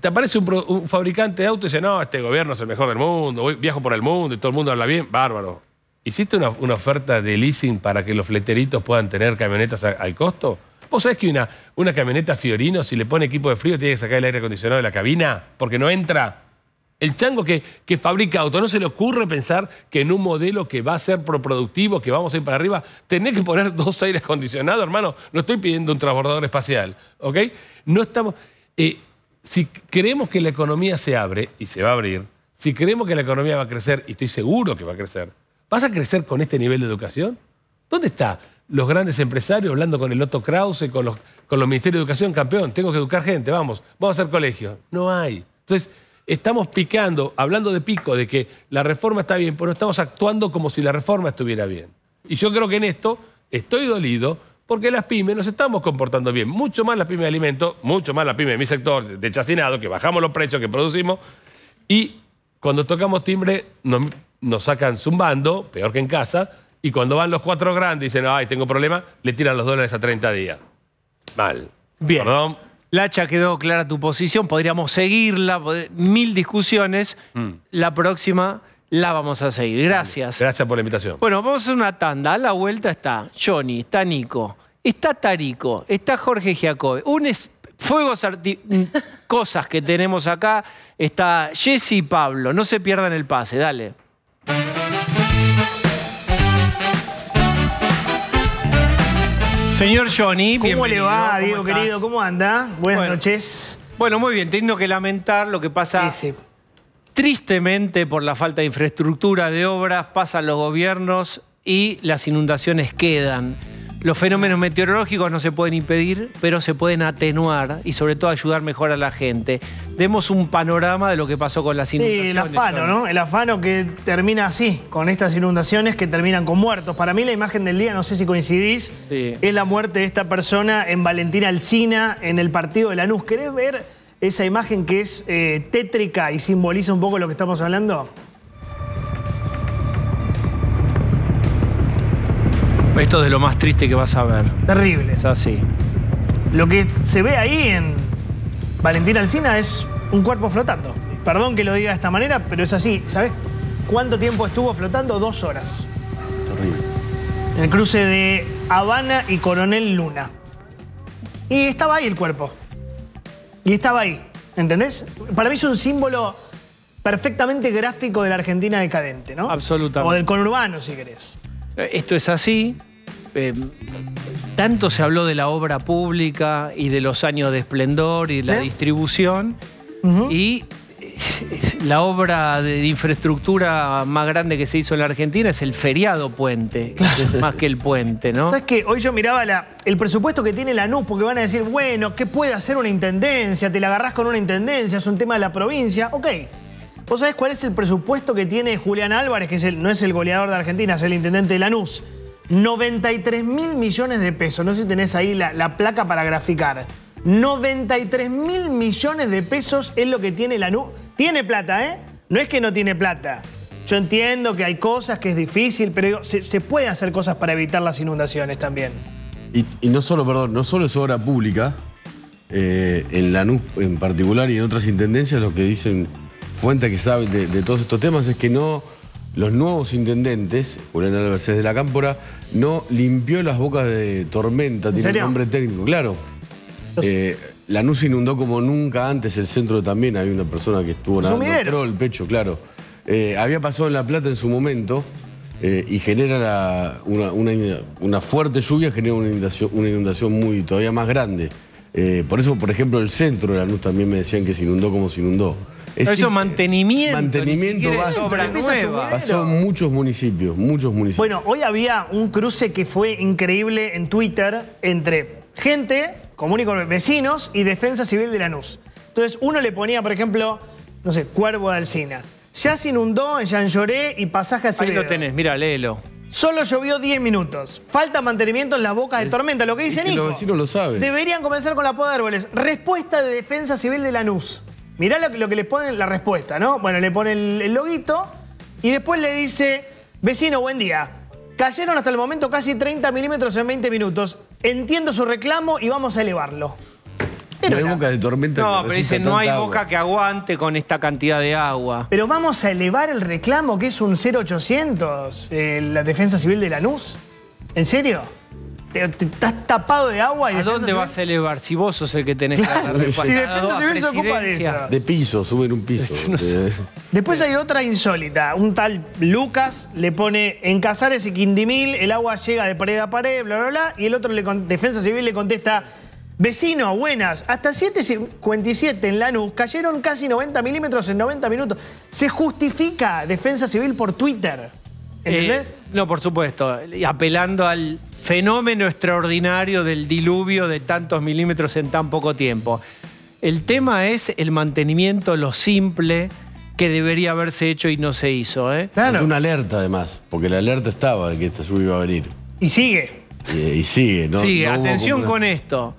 te aparece un, fabricante de auto y dice, no, este gobierno es el mejor del mundo, voy, viajo por el mundo y todo el mundo habla bien, bárbaro. ¿Hiciste una, oferta de leasing para que los fleteritos puedan tener camionetas al costo? ¿Vos sabés que una, camioneta Fiorino, si le pone equipo de frío, tiene que sacar el aire acondicionado de la cabina porque no entra? El chango que, que fabrica auto, no se le ocurre pensar que en un modelo que va a ser proproductivo, que vamos a ir para arriba, tenés que poner dos aires acondicionados, hermano. No estoy pidiendo un transbordador espacial, ¿ok? No estamos... Eh, si creemos que la economía se abre, y se va a abrir, si creemos que la economía va a crecer, y estoy seguro que va a crecer, ¿Vas a crecer con este nivel de educación? ¿Dónde están Los grandes empresarios hablando con el Otto Krause, con los, con los Ministerios de Educación, campeón, tengo que educar gente, vamos, vamos a hacer colegio. No hay. Entonces, estamos picando, hablando de pico, de que la reforma está bien, pero no estamos actuando como si la reforma estuviera bien. Y yo creo que en esto estoy dolido porque las pymes nos estamos comportando bien. Mucho más las pymes de alimentos, mucho más las pymes de mi sector, de chacinado, que bajamos los precios que producimos. Y cuando tocamos timbre, nos nos sacan zumbando, peor que en casa, y cuando van los cuatro grandes y dicen, ay, tengo problema, le tiran los dólares a 30 días. Mal. Bien. Perdón. Lacha, quedó clara tu posición, podríamos seguirla, mil discusiones. Mm. La próxima la vamos a seguir. Gracias. Gracias por la invitación. Bueno, vamos a hacer una tanda. A la vuelta está Johnny, está Nico, está Tarico, está Jorge Giacobbe. Un fuegos mm, cosas que tenemos acá. Está Jesse y Pablo. No se pierdan el pase, dale. Señor Johnny, ¿cómo le va, Diego querido? ¿Cómo anda? Buenas noches. Bueno, muy bien, teniendo que lamentar lo que pasa tristemente por la falta de infraestructura de obras, pasan los gobiernos y las inundaciones quedan. Los fenómenos meteorológicos no se pueden impedir, pero se pueden atenuar y sobre todo ayudar mejor a la gente. Demos un panorama de lo que pasó con las inundaciones. Sí, el afano, ¿no? El afano que termina así, con estas inundaciones que terminan con muertos. Para mí la imagen del día, no sé si coincidís, es la muerte de esta persona en Valentina Alcina, en el partido de Lanús. ¿Querés ver esa imagen que es eh, tétrica y simboliza un poco lo que estamos hablando? Esto es de lo más triste que vas a ver. Terrible. Es así. Lo que se ve ahí en Valentín Alcina es un cuerpo flotando. Perdón que lo diga de esta manera, pero es así. ¿Sabes cuánto tiempo estuvo flotando? Dos horas. Terrible. En el cruce de Habana y Coronel Luna. Y estaba ahí el cuerpo. Y estaba ahí. ¿Entendés? Para mí es un símbolo perfectamente gráfico de la Argentina decadente, ¿no? Absolutamente. O del conurbano, si querés esto es así. Eh, tanto se habló de la obra pública y de los años de esplendor y la distribución. Y eh, la obra de infraestructura más grande que se hizo en la Argentina es el feriado puente, más que el puente, ¿no? ¿Sabes que Hoy yo miraba el presupuesto que tiene la NUS, porque van a decir, bueno, ¿qué puede hacer una intendencia? Te la agarrás con una intendencia, es un tema de la provincia. Ok, ¿Vos sabés cuál es el presupuesto que tiene Julián Álvarez, que no es el goleador de Argentina, es el intendente de Lanús? 93 mil millones de pesos. No sé si tenés ahí la, placa para graficar. 93 mil millones de pesos es lo que tiene Lanús. Tiene plata, ¿eh? No es que no tiene plata. Yo entiendo que hay cosas que es difícil, pero se, puede hacer cosas para evitar las inundaciones también. Y, no solo, perdón, no solo es obra pública, eh, en Lanús en particular y en otras intendencias lo que dicen fuente que sabe de, todos estos temas es que no los nuevos intendentes, Julián Álvarez de la Cámpora, no limpió las bocas de tormenta, tiene nombre técnico, claro. Eh, se inundó como nunca antes el centro también, Hay una persona que estuvo nadando el pecho, claro. Eh, había pasado en La Plata en su momento eh, y genera una, fuerte lluvia, genera una inundación, una inundación muy todavía más grande. Eh, por eso, por ejemplo, el centro de la luz también me decían que se inundó como se inundó. Eso mantenimiento. Mantenimiento ni Obra nueva. Pasó en muchos municipios, muchos municipios. Bueno, hoy había un cruce que fue increíble en Twitter entre gente, común vecinos y Defensa Civil de Lanús. Entonces uno le ponía, por ejemplo, no sé, Cuervo de Alcina. Ya se inundó en Jean Lloré y pasaje a Ahí lo tenés, mira, léelo. Solo llovió 10 minutos. Falta mantenimiento en las bocas de tormenta, lo que dicen Los vecinos lo saben. Deberían comenzar con la poda de árboles. Respuesta de Defensa Civil de Lanús. Mirá lo, que le pone la respuesta, ¿no? Bueno, le pone el, loguito y después le dice, vecino, buen día. Cayeron hasta el momento casi 30 milímetros en 20 minutos. Entiendo su reclamo y vamos a elevarlo. Pero no hay boca de tormenta. No, pero dice, no hay boca que aguante con esta cantidad de agua. Pero vamos a elevar el reclamo, que es un 0800, eh, la Defensa Civil de Lanús. ¿En serio? estás tapado de agua y ¿A dónde vas a elevar si vos sos el que tenés claro, Si Defensa Civil se ocupa de eso. De piso, subir un piso. Eh. Después hay otra insólita. Un tal Lucas le pone en Casares y Quindimil, el agua llega de pared a pared, bla, bla, bla. Y el otro, Defensa Civil, le contesta... Vecino, buenas. Hasta 7.57 en Lanús cayeron casi 90 milímetros en 90 minutos. Se justifica Defensa Civil por Twitter. Eh, ¿Entendés? no, por supuesto. Apelando al fenómeno extraordinario del diluvio de tantos milímetros en tan poco tiempo. El tema es el mantenimiento, lo simple que debería haberse hecho y no se hizo. ¿eh? Una alerta además, porque la alerta estaba de que esta sub iba a venir. Y sigue. Y, eh, sigue, ¿no? Sigue, atención con esto.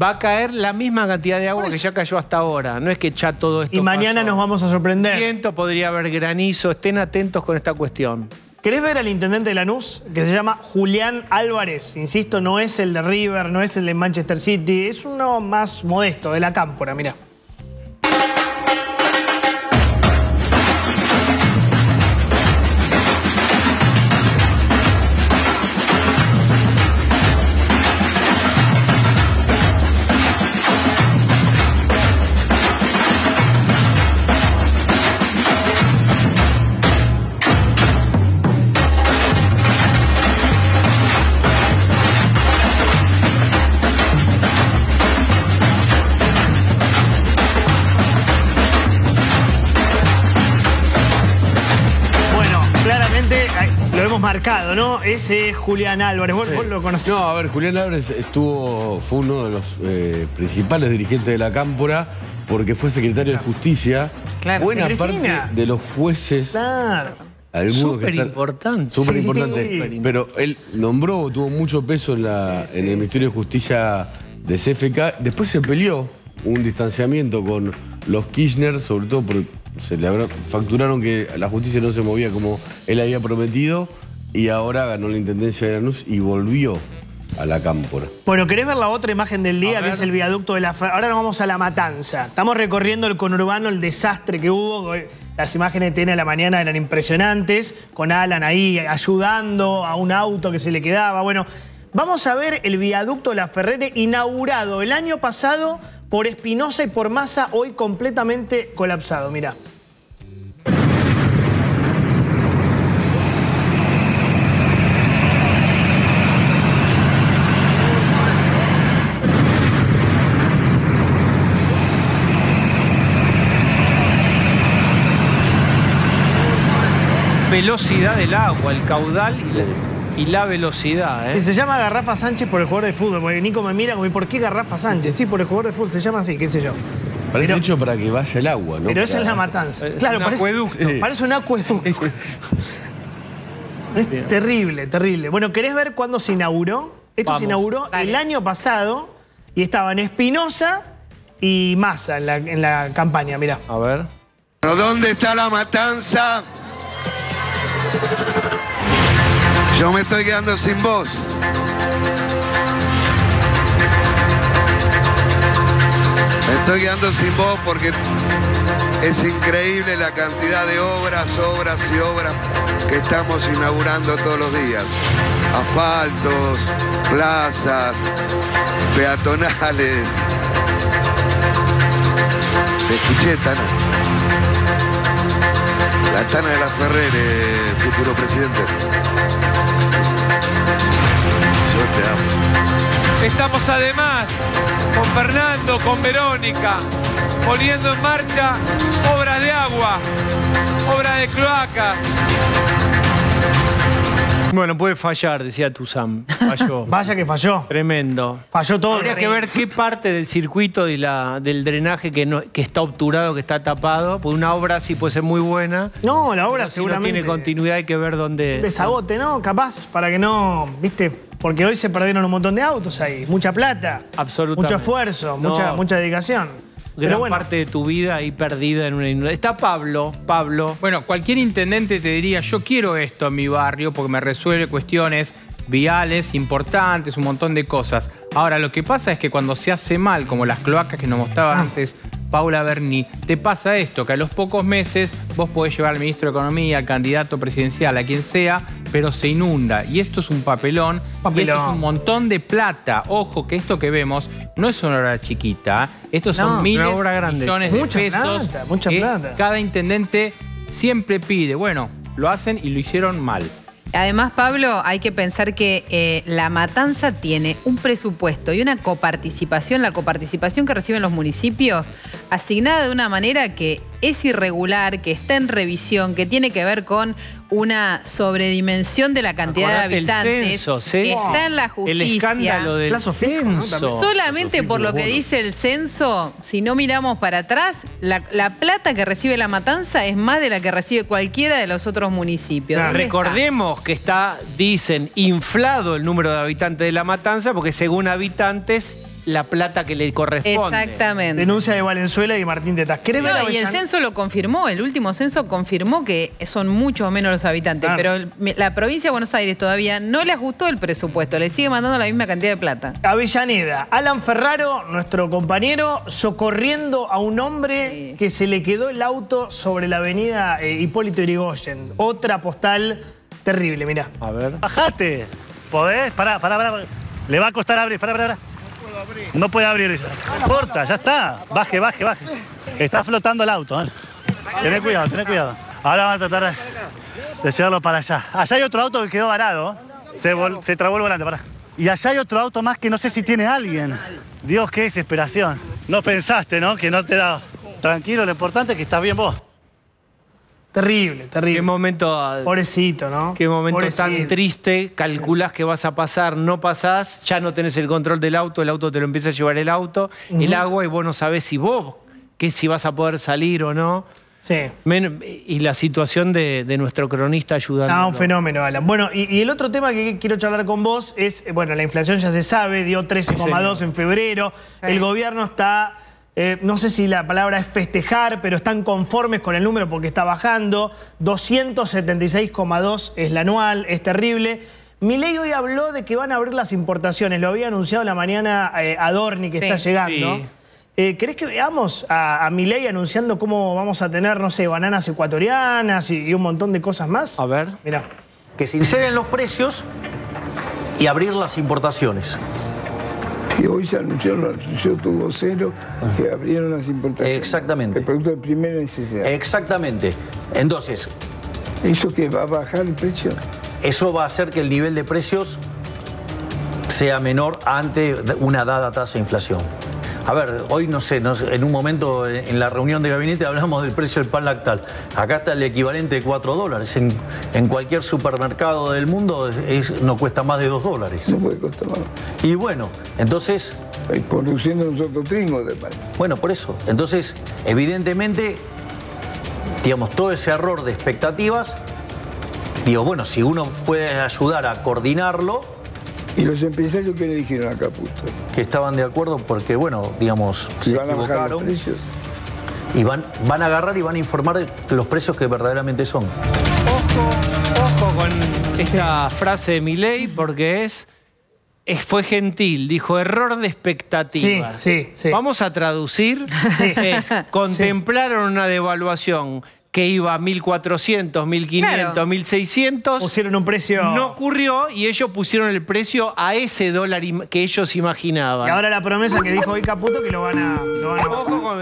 Va a caer la misma cantidad de agua que ya cayó hasta ahora. No es que ya todo esto. Y mañana nos vamos a sorprender. Viento, podría haber granizo. Estén atentos con esta cuestión. ¿Querés ver al intendente de Lanús? Que se llama Julián Álvarez. Insisto, no es el de River, no es el de Manchester City. Es uno más modesto, de la cámpora, mirá. Ese es Julián Álvarez. ¿Vos, lo conocés? No, a ver, Julián Álvarez estuvo, fue uno de los eh, principales dirigentes de la Cámpora porque fue secretario de Justicia. Buena parte de los jueces... Claro. Súper importante. Pero él nombró, tuvo mucho peso en, la, en el Ministerio de Justicia de CFK. Después se peleó un distanciamiento con los Kirchner, sobre todo porque se le facturaron que la justicia no se movía como él había prometido y ahora ganó la Intendencia de Luz y volvió a la cámpora. Bueno, ¿querés ver la otra imagen del día, que es el viaducto de la... Ahora nos vamos a La Matanza. Estamos recorriendo el conurbano, el desastre que hubo. Las imágenes que tiene a la mañana eran impresionantes, con Alan ahí ayudando a un auto que se le quedaba. Bueno, vamos a ver el viaducto de La Ferrere inaugurado el año pasado por Espinosa y por Massa, hoy completamente colapsado. Mirá. velocidad del agua, el caudal y la, velocidad. ¿eh? se llama Garrafa Sánchez por el jugador de fútbol. Porque Nico me mira como, ¿por qué Garrafa Sánchez? Sí, por el jugador de fútbol se llama así, qué sé yo. Parece hecho para que vaya el agua, ¿no? Pero esa es la matanza. Eh, claro, un parece, Parece un acueducto. es terrible, terrible. Bueno, ¿querés ver cuándo se inauguró? Esto se inauguró el año pasado y estaban Espinosa y Massa en la, en la campaña, mirá. A ver. ¿Dónde está la matanza? Yo me estoy quedando sin voz. Me estoy quedando sin voz porque es increíble la cantidad de obras, obras y obras que estamos inaugurando todos los días. Asfaltos, plazas, peatonales. Te escuché, la de las Ferreres, futuro presidente. Yo te amo. Estamos además con Fernando, con Verónica, poniendo en marcha obra de agua, obra de cloacas. Bueno, puede fallar, decía Tuzán falló. Vaya que falló. Tremendo. Falló todo. Habría que ver qué parte del circuito de la, del drenaje que, está obturado, que está tapado. Pues una obra sí puede ser muy buena. No, la obra seguramente. no tiene continuidad hay que ver dónde... Desagote, ¿no? Capaz, para que no, viste, porque hoy se perdieron un montón de autos ahí. Mucha plata. Absolutamente. Mucho esfuerzo, mucha, mucha dedicación. Gran parte de tu vida ahí perdida en una inundación. Está Pablo, Pablo. Bueno, cualquier intendente te diría, yo quiero esto en mi barrio porque me resuelve cuestiones viales importantes, un montón de cosas. Ahora, lo que pasa es que cuando se hace mal, como las cloacas que nos mostraba ah. antes Paula Berni, te pasa esto, que a los pocos meses vos podés llevar al ministro de Economía, al candidato presidencial, a quien sea, pero se inunda. Y esto es un papelón, papelón. Y esto es un montón de plata. Ojo, que esto que vemos no es una obra chiquita. ¿eh? Esto son miles, millones de pesos. mucha plata. Cada intendente siempre pide. Bueno, lo hacen y lo hicieron mal. Además, Pablo, hay que pensar que eh, la matanza tiene un presupuesto y una coparticipación, la coparticipación que reciben los municipios, asignada de una manera que es irregular, que está en revisión, que tiene que ver con una sobredimensión de la cantidad de habitantes está en la justicia. El escándalo del censo. Solamente por lo que dice el censo, si no miramos para atrás, la, plata que recibe La Matanza es más de la que recibe cualquiera de los otros municipios. Recordemos que está, dicen, inflado el número de habitantes de La Matanza porque según habitantes la plata que le corresponde. Exactamente. Denuncia de Valenzuela y Martín Tetas. No, y el censo lo confirmó, el último censo confirmó que son mucho menos los habitantes, pero la provincia de Buenos Aires todavía no le gustó el presupuesto, le sigue mandando la misma cantidad de plata. Avellaneda, Alan Ferraro, nuestro compañero, socorriendo a un hombre que se le quedó el auto sobre la avenida eh, Hipólito Yrigoyen. Otra postal terrible, mirá. A ver. ¡Bajate! ¿Podés? Pará, pará, pará. Le va a costar abrir. Pará, pará, pará. No puede abrir. porta, ya está. Baje, baje, baje. Está flotando el auto. ¿eh? cuidado, tené cuidado. Ahora van a tratar de llevarlo para allá. Allá hay otro auto que quedó varado. Se, se trabó el volante, para. Y allá hay otro auto más que no sé si tiene alguien. Dios, qué desesperación. No pensaste, ¿no? Que no te da... Tranquilo, lo importante es que estás bien vos. Terrible, terrible. Qué momento. Ah, Pobrecito, ¿no? Qué momento tan triste. Calculás que vas a pasar, no pasás, ya no tenés el control del auto, el auto te lo empieza a llevar el auto, el agua, y vos no sabés si vos, que si vas a poder salir o no. Sí. y la situación de, nuestro cronista ayudando. Ah, un fenómeno, Alan. Bueno, y, el otro tema que quiero charlar con vos es, eh, bueno, la inflación ya se sabe, dio 13,2 en febrero. El gobierno está eh, no sé si la palabra es festejar, pero están conformes con el número porque está bajando, 276,2 es la anual, es terrible. Milei hoy habló de que van a abrir las importaciones, lo había anunciado la mañana eh, Adorni que está llegando. Eh, ¿Crees que veamos a, a Milei anunciando cómo vamos a tener, no sé, bananas ecuatorianas y, un montón de cosas más? A ver. mira, Que se los precios y abrir las importaciones. Y hoy se anunció, lo anunció tuvo cero, que abrieron las importaciones. Exactamente. El producto de primera necesidad. Exactamente. Entonces. ¿Eso que va a bajar el precio? Eso va a hacer que el nivel de precios sea menor ante una dada tasa de inflación. A ver, hoy no sé, en un momento en la reunión de gabinete hablamos del precio del pan lactal. Acá está el equivalente de 4 dólares. En, cualquier supermercado del mundo no cuesta más de 2 dólares. No puede costar más. Y bueno, entonces... Y produciendo un trigo, de pan. Bueno, por eso. Entonces, evidentemente, digamos, todo ese error de expectativas, digo, bueno, si uno puede ayudar a coordinarlo y los empresarios qué le dijeron a Caputo. Que estaban de acuerdo porque, bueno, digamos, se van A bajar los precios. Y van, van a agarrar y van a informar los precios que verdaderamente son. Ojo, ojo con esta frase de mi ley porque es fue gentil, dijo error de expectativa. Sí, sí, Vamos a traducir. Es, contemplaron una devaluación que iba a 1400, 1500, 1600. Pusieron un precio. No ocurrió y ellos pusieron el precio a ese dólar que ellos imaginaban. Y ahora la promesa que dijo Ica Caputo que lo van a.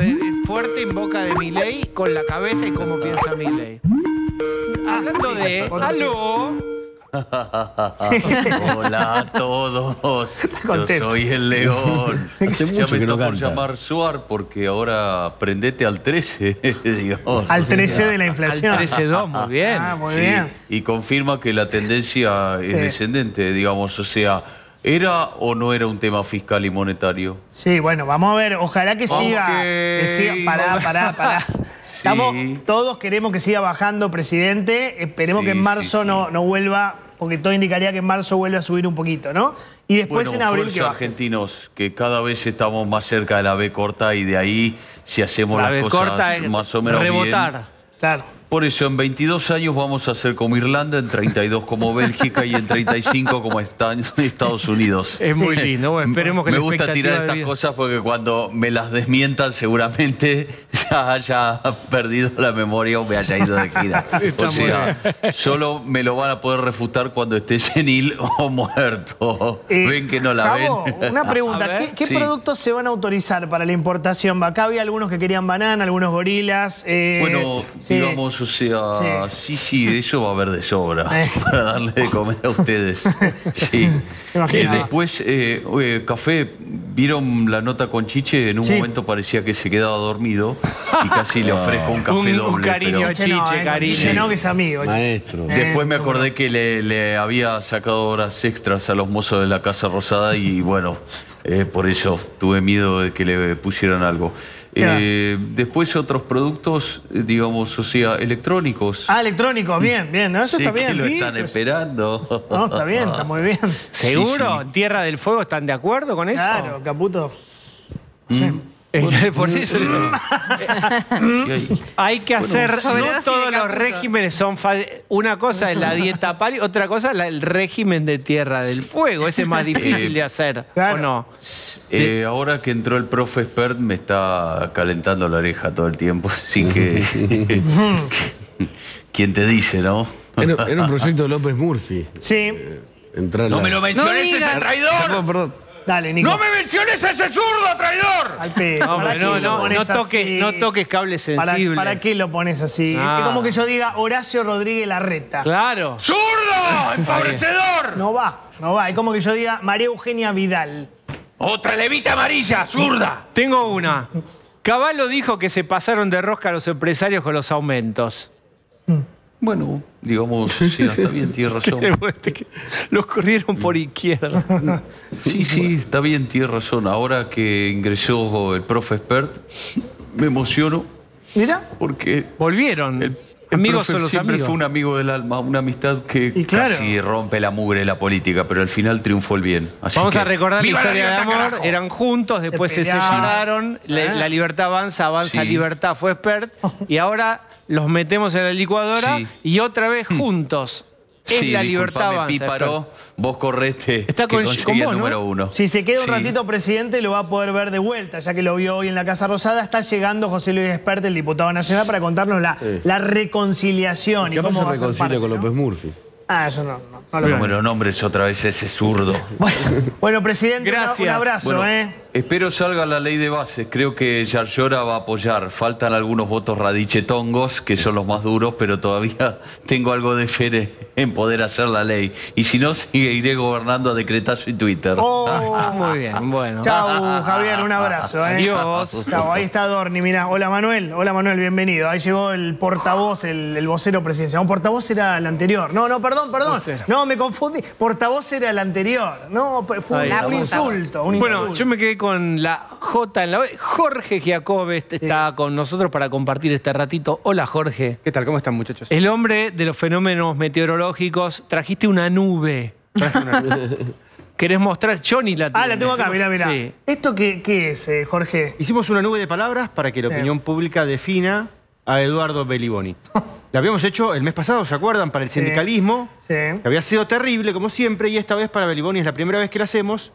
Eh, eh, fuerte en boca de Miley, con la cabeza y como piensa Miley. Hablando de. ¡Aló! Hola a todos. Yo soy el león. ya me llamar Suar porque ahora prendete al 13. digamos. Al 13 de la inflación. Al 13 muy bien. Ah, muy bien. Y confirma que la tendencia es descendente, digamos. O sea, ¿Era o no era un tema fiscal y monetario? Sí, bueno, vamos a ver. Ojalá que siga. Pará, pará, pará. todos queremos que siga bajando, presidente. Esperemos que en marzo no, no vuelva porque todo indicaría que en marzo vuelve a subir un poquito, ¿no? Y después en abril que argentinos, que cada vez estamos más cerca de la B corta y de ahí si hacemos las cosas más o menos rebotar. Claro. Por eso en 22 años vamos a ser como Irlanda, en 32 como Bélgica y en 35 como Estados Unidos. Es muy lindo, esperemos que Me gusta tirar estas cosas porque cuando me las desmientan seguramente ya haya perdido la memoria o me haya ido de gira. o sea, solo me lo van a poder refutar cuando esté senil o muerto. Eh, ven que no la ven. Una pregunta, ¿qué, productos se van a autorizar para la importación? Acá había algunos que querían banana, algunos gorilas. Eh, bueno, digamos o sea, sí, sí, de eso va a haber de sobra eh. para darle de comer a ustedes. Sí. Eh, después, eh, Café, ¿vieron la nota con Chiche? En un momento parecía que se quedaba dormido y casi le ah. ofrezco un café un, Un cariño Chiche, cariño. que es amigo. Maestro. Después me acordé que le, había sacado horas extras a los mozos de la Casa Rosada y bueno, por eso tuve miedo de que le pusieran algo. Eh, después otros productos, eh, digamos, o sea, electrónicos. Ah, electrónicos, bien, bien, eso está bien. Que lo están esperando. No, está bien, está muy bien. ¿Seguro? ¿Tierra del Fuego están de acuerdo con eso? Claro, Caputo. Mm. Eh, por eso. Hay que hacer. no todos los regímenes son Una cosa es la dieta paleo, otra cosa es el régimen de tierra del fuego. Ese es más eh, difícil de hacer. no? Eh, ahora que entró el profe expert me está calentando la oreja todo el tiempo, así que... ¿Quién te dice, no? Era, un proyecto de López Murphy. Sí. No me lo menciones, es traidor. perdón. Dale, ¡No me menciones a ese zurdo, traidor! No, toques, no cables sensibles. ¿Para, qué lo pones así? Es como que yo diga Horacio Rodríguez Larreta. ¡Claro! ¡Zurdo! ¡Empobrecedor! no va, no va. Es como que yo diga María Eugenia Vidal. ¡Otra levita amarilla, zurda! Tengo una. Caballo dijo que se pasaron de rosca a los empresarios con los aumentos. Bueno, digamos, sí, está bien, tiene razón. Los corrieron por mm. izquierda. Sí, sí, está bien, tiene razón. Ahora que ingresó el profe expert, me emociono. Mira. Porque. Volvieron. El, amigos siempre fue un amigo del alma, una amistad que casi rompe la mugre de la política, pero al final triunfó el bien. Vamos a recordar la historia de amor. Eran juntos, después se, separaron. Ah. La, libertad avanza, avanza, libertad fue expert. Y ahora los metemos en la licuadora y otra vez hmm. juntos. en sí, la libertad avanza. vos correte Está con, el, número uno. Si se queda un ratito presidente, lo va a poder ver de vuelta, ya que lo vio hoy en la Casa Rosada. Está llegando José Luis Esperte, el diputado nacional, para contarnos la, la reconciliación. y cómo se reconcilia con López Murphy? Ah, eso no. no, no me lo nombres otra vez ese zurdo. bueno, presidente, Gracias. un abrazo. eh. Espero salga la ley de bases. Creo que Yarlora va a apoyar. Faltan algunos votos radichetongos, que son los más duros, pero todavía tengo algo de fe en poder hacer la ley. Y si no, seguiré gobernando a decretazo y Twitter. Oh, muy bien. Bueno. Chau, Javier. Un abrazo. ¿eh? Adiós. Chau, ahí está Dorni. Mirá. Hola, Manuel. Hola, Manuel. Bienvenido. Ahí llegó el portavoz, el, vocero presidencial. Un portavoz era el anterior. No, no, perdón, perdón. No, me confundí. Portavoz era el anterior. No, fue un, insulto, un insulto. Bueno, yo me quedé con con la J en la Jorge Giacobbe está con nosotros para compartir este ratito. Hola, Jorge. ¿Qué tal? ¿Cómo están, muchachos? El hombre de los fenómenos meteorológicos. Trajiste una nube. ¿Querés mostrar? Johnny la Ah, la tengo acá, mirá, mirá. ¿Esto qué, es, eh, Jorge? Hicimos una nube de palabras para que la opinión pública defina a Eduardo Beliboni. La habíamos hecho el mes pasado, ¿se acuerdan? Para el sindicalismo, había sido terrible, como siempre, y esta vez para Beliboni es la primera vez que la hacemos.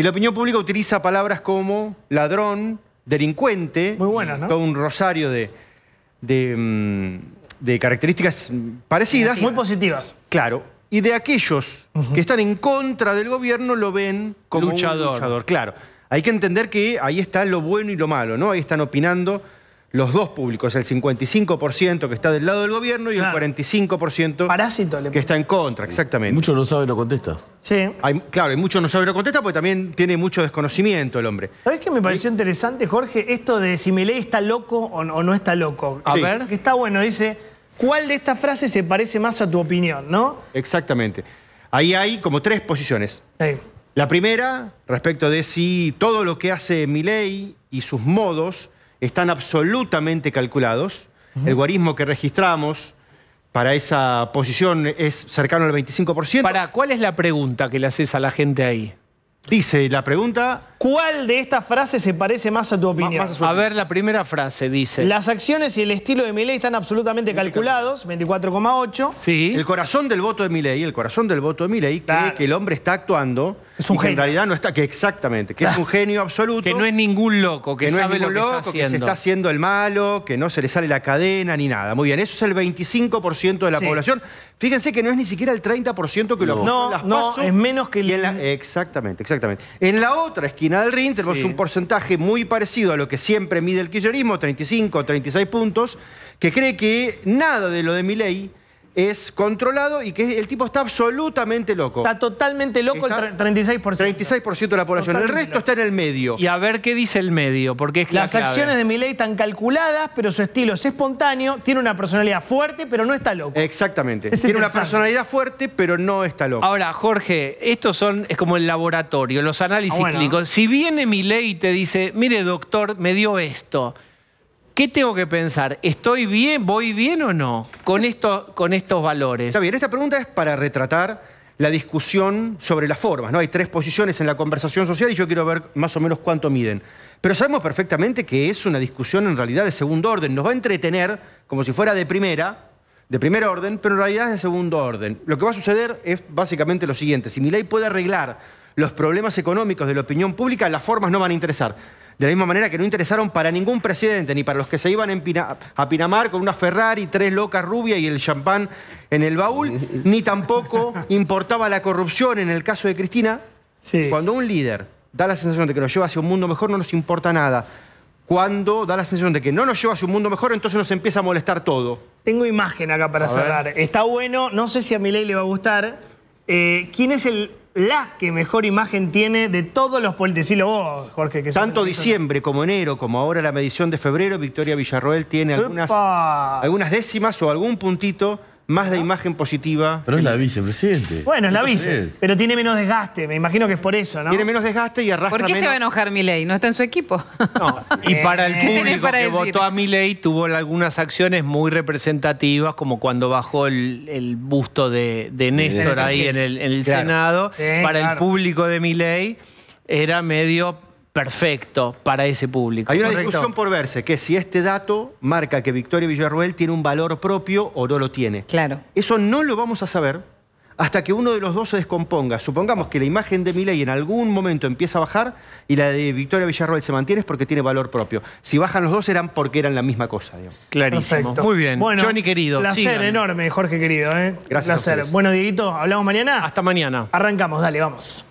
Y la opinión pública utiliza palabras como ladrón, delincuente. Muy ¿no? Todo un rosario mm, de, características parecidas. Muy positivas. Claro. Y de aquellos que están en contra del gobierno lo ven como un luchador. Claro. Hay que entender que ahí está lo bueno y lo malo, ¿no? Ahí están opinando los dos públicos, el 55% que está del lado del gobierno y el 45% Parásito, que está en contra, exactamente. Muchos no saben lo contesta. Sí. claro, y muchos no saben lo contesta porque también tiene mucho desconocimiento el hombre. sabes qué me pareció interesante, Jorge? Esto de si Milei está loco o no, está loco. A ver. Que está bueno, dice, ¿cuál de estas frases se parece más a tu opinión, no? Exactamente. Ahí hay como tres posiciones. La primera, respecto de si todo lo que hace Milei y sus modos están absolutamente calculados. El guarismo que registramos para esa posición es cercano al 25%. ¿Para cuál es la pregunta que le haces a la gente ahí? Dice la pregunta... ¿Cuál de estas frases se parece más a tu opinión? a, ver, la primera frase dice... Las acciones y el estilo de ley están absolutamente calculados, 24,8. Sí. El corazón del voto de Milei, el corazón del voto de Milei, cree que el hombre está actuando es un en realidad no está, que exactamente, que es un genio absoluto. Que no es ningún loco, que, no es lo loco, que se está haciendo el malo, que no se le sale la cadena ni nada. Muy bien, eso es el 25% de la población. Fíjense que no es ni siquiera el 30% que lo No, no, es menos que el... exactamente, exactamente. En la otra esquina del ring tenemos un porcentaje muy parecido a lo que siempre mide el kirchnerismo, 35, 36 puntos, que cree que nada de lo de mi ley es controlado y que el tipo está absolutamente loco. Está totalmente loco el 36%. 36% de la población. el resto está en el medio. Y a ver qué dice el medio, porque es Las acciones de Milei están calculadas, pero su estilo es espontáneo, tiene una personalidad fuerte, pero no está loco. Exactamente. tiene una personalidad fuerte, pero no está loco. Ahora, Jorge, estos son, es como el laboratorio, los análisis ah, clínicos. Si viene Milei y te dice, mire doctor, me dio esto ¿Qué tengo que pensar? ¿Estoy bien? ¿Voy bien o no? Con, esto, con estos valores. Está bien, esta pregunta es para retratar la discusión sobre las formas. ¿no? Hay tres posiciones en la conversación social y yo quiero ver más o menos cuánto miden. Pero sabemos perfectamente que es una discusión en realidad de segundo orden. Nos va a entretener como si fuera de primera, de primer orden, pero en realidad es de segundo orden. Lo que va a suceder es básicamente lo siguiente. Si mi ley puede arreglar los problemas económicos de la opinión pública, las formas no van a interesar. De la misma manera que no interesaron para ningún presidente, ni para los que se iban a Pinamar con una Ferrari, tres locas rubias y el champán en el baúl, ni tampoco importaba la corrupción en el caso de Cristina. Cuando un líder da la sensación de que nos lleva hacia un mundo mejor, no nos importa nada. Cuando da la sensación de que no nos lleva hacia un mundo mejor, entonces nos empieza a molestar todo. Tengo imagen acá para cerrar. Está bueno, no sé si a mi le va a gustar. Eh, ¿Quién es el la que mejor imagen tiene de todos los políticos. Decilo vos, Jorge. Que Tanto diciembre como enero, como ahora la medición de febrero, Victoria Villarroel tiene algunas, algunas décimas o algún puntito más de imagen positiva. Pero es la vicepresidente. Bueno, es la vice, pero tiene menos desgaste. Me imagino que es por eso, ¿no? Tiene menos desgaste y arrastra ¿Por qué se va a enojar Milei? ¿No está en su equipo? y para el público que votó a Milei tuvo algunas acciones muy representativas, como cuando bajó el, busto de, Néstor ahí en el, Senado. para el público de Milei era medio perfecto para ese público. Hay una discusión por verse, que si este dato marca que Victoria Villarroel tiene un valor propio o no lo tiene. Claro. Eso no lo vamos a saber hasta que uno de los dos se descomponga. Supongamos que la imagen de Miley en algún momento empieza a bajar y la de Victoria Villarroel se mantiene es porque tiene valor propio. Si bajan los dos eran porque eran la misma cosa. Clarísimo. Muy bien. Bueno, Johnny querido. Placer enorme, Jorge querido. ¿eh? Gracias. Placer. bueno, Dieguito, hablamos mañana. Hasta mañana. Arrancamos, dale, vamos.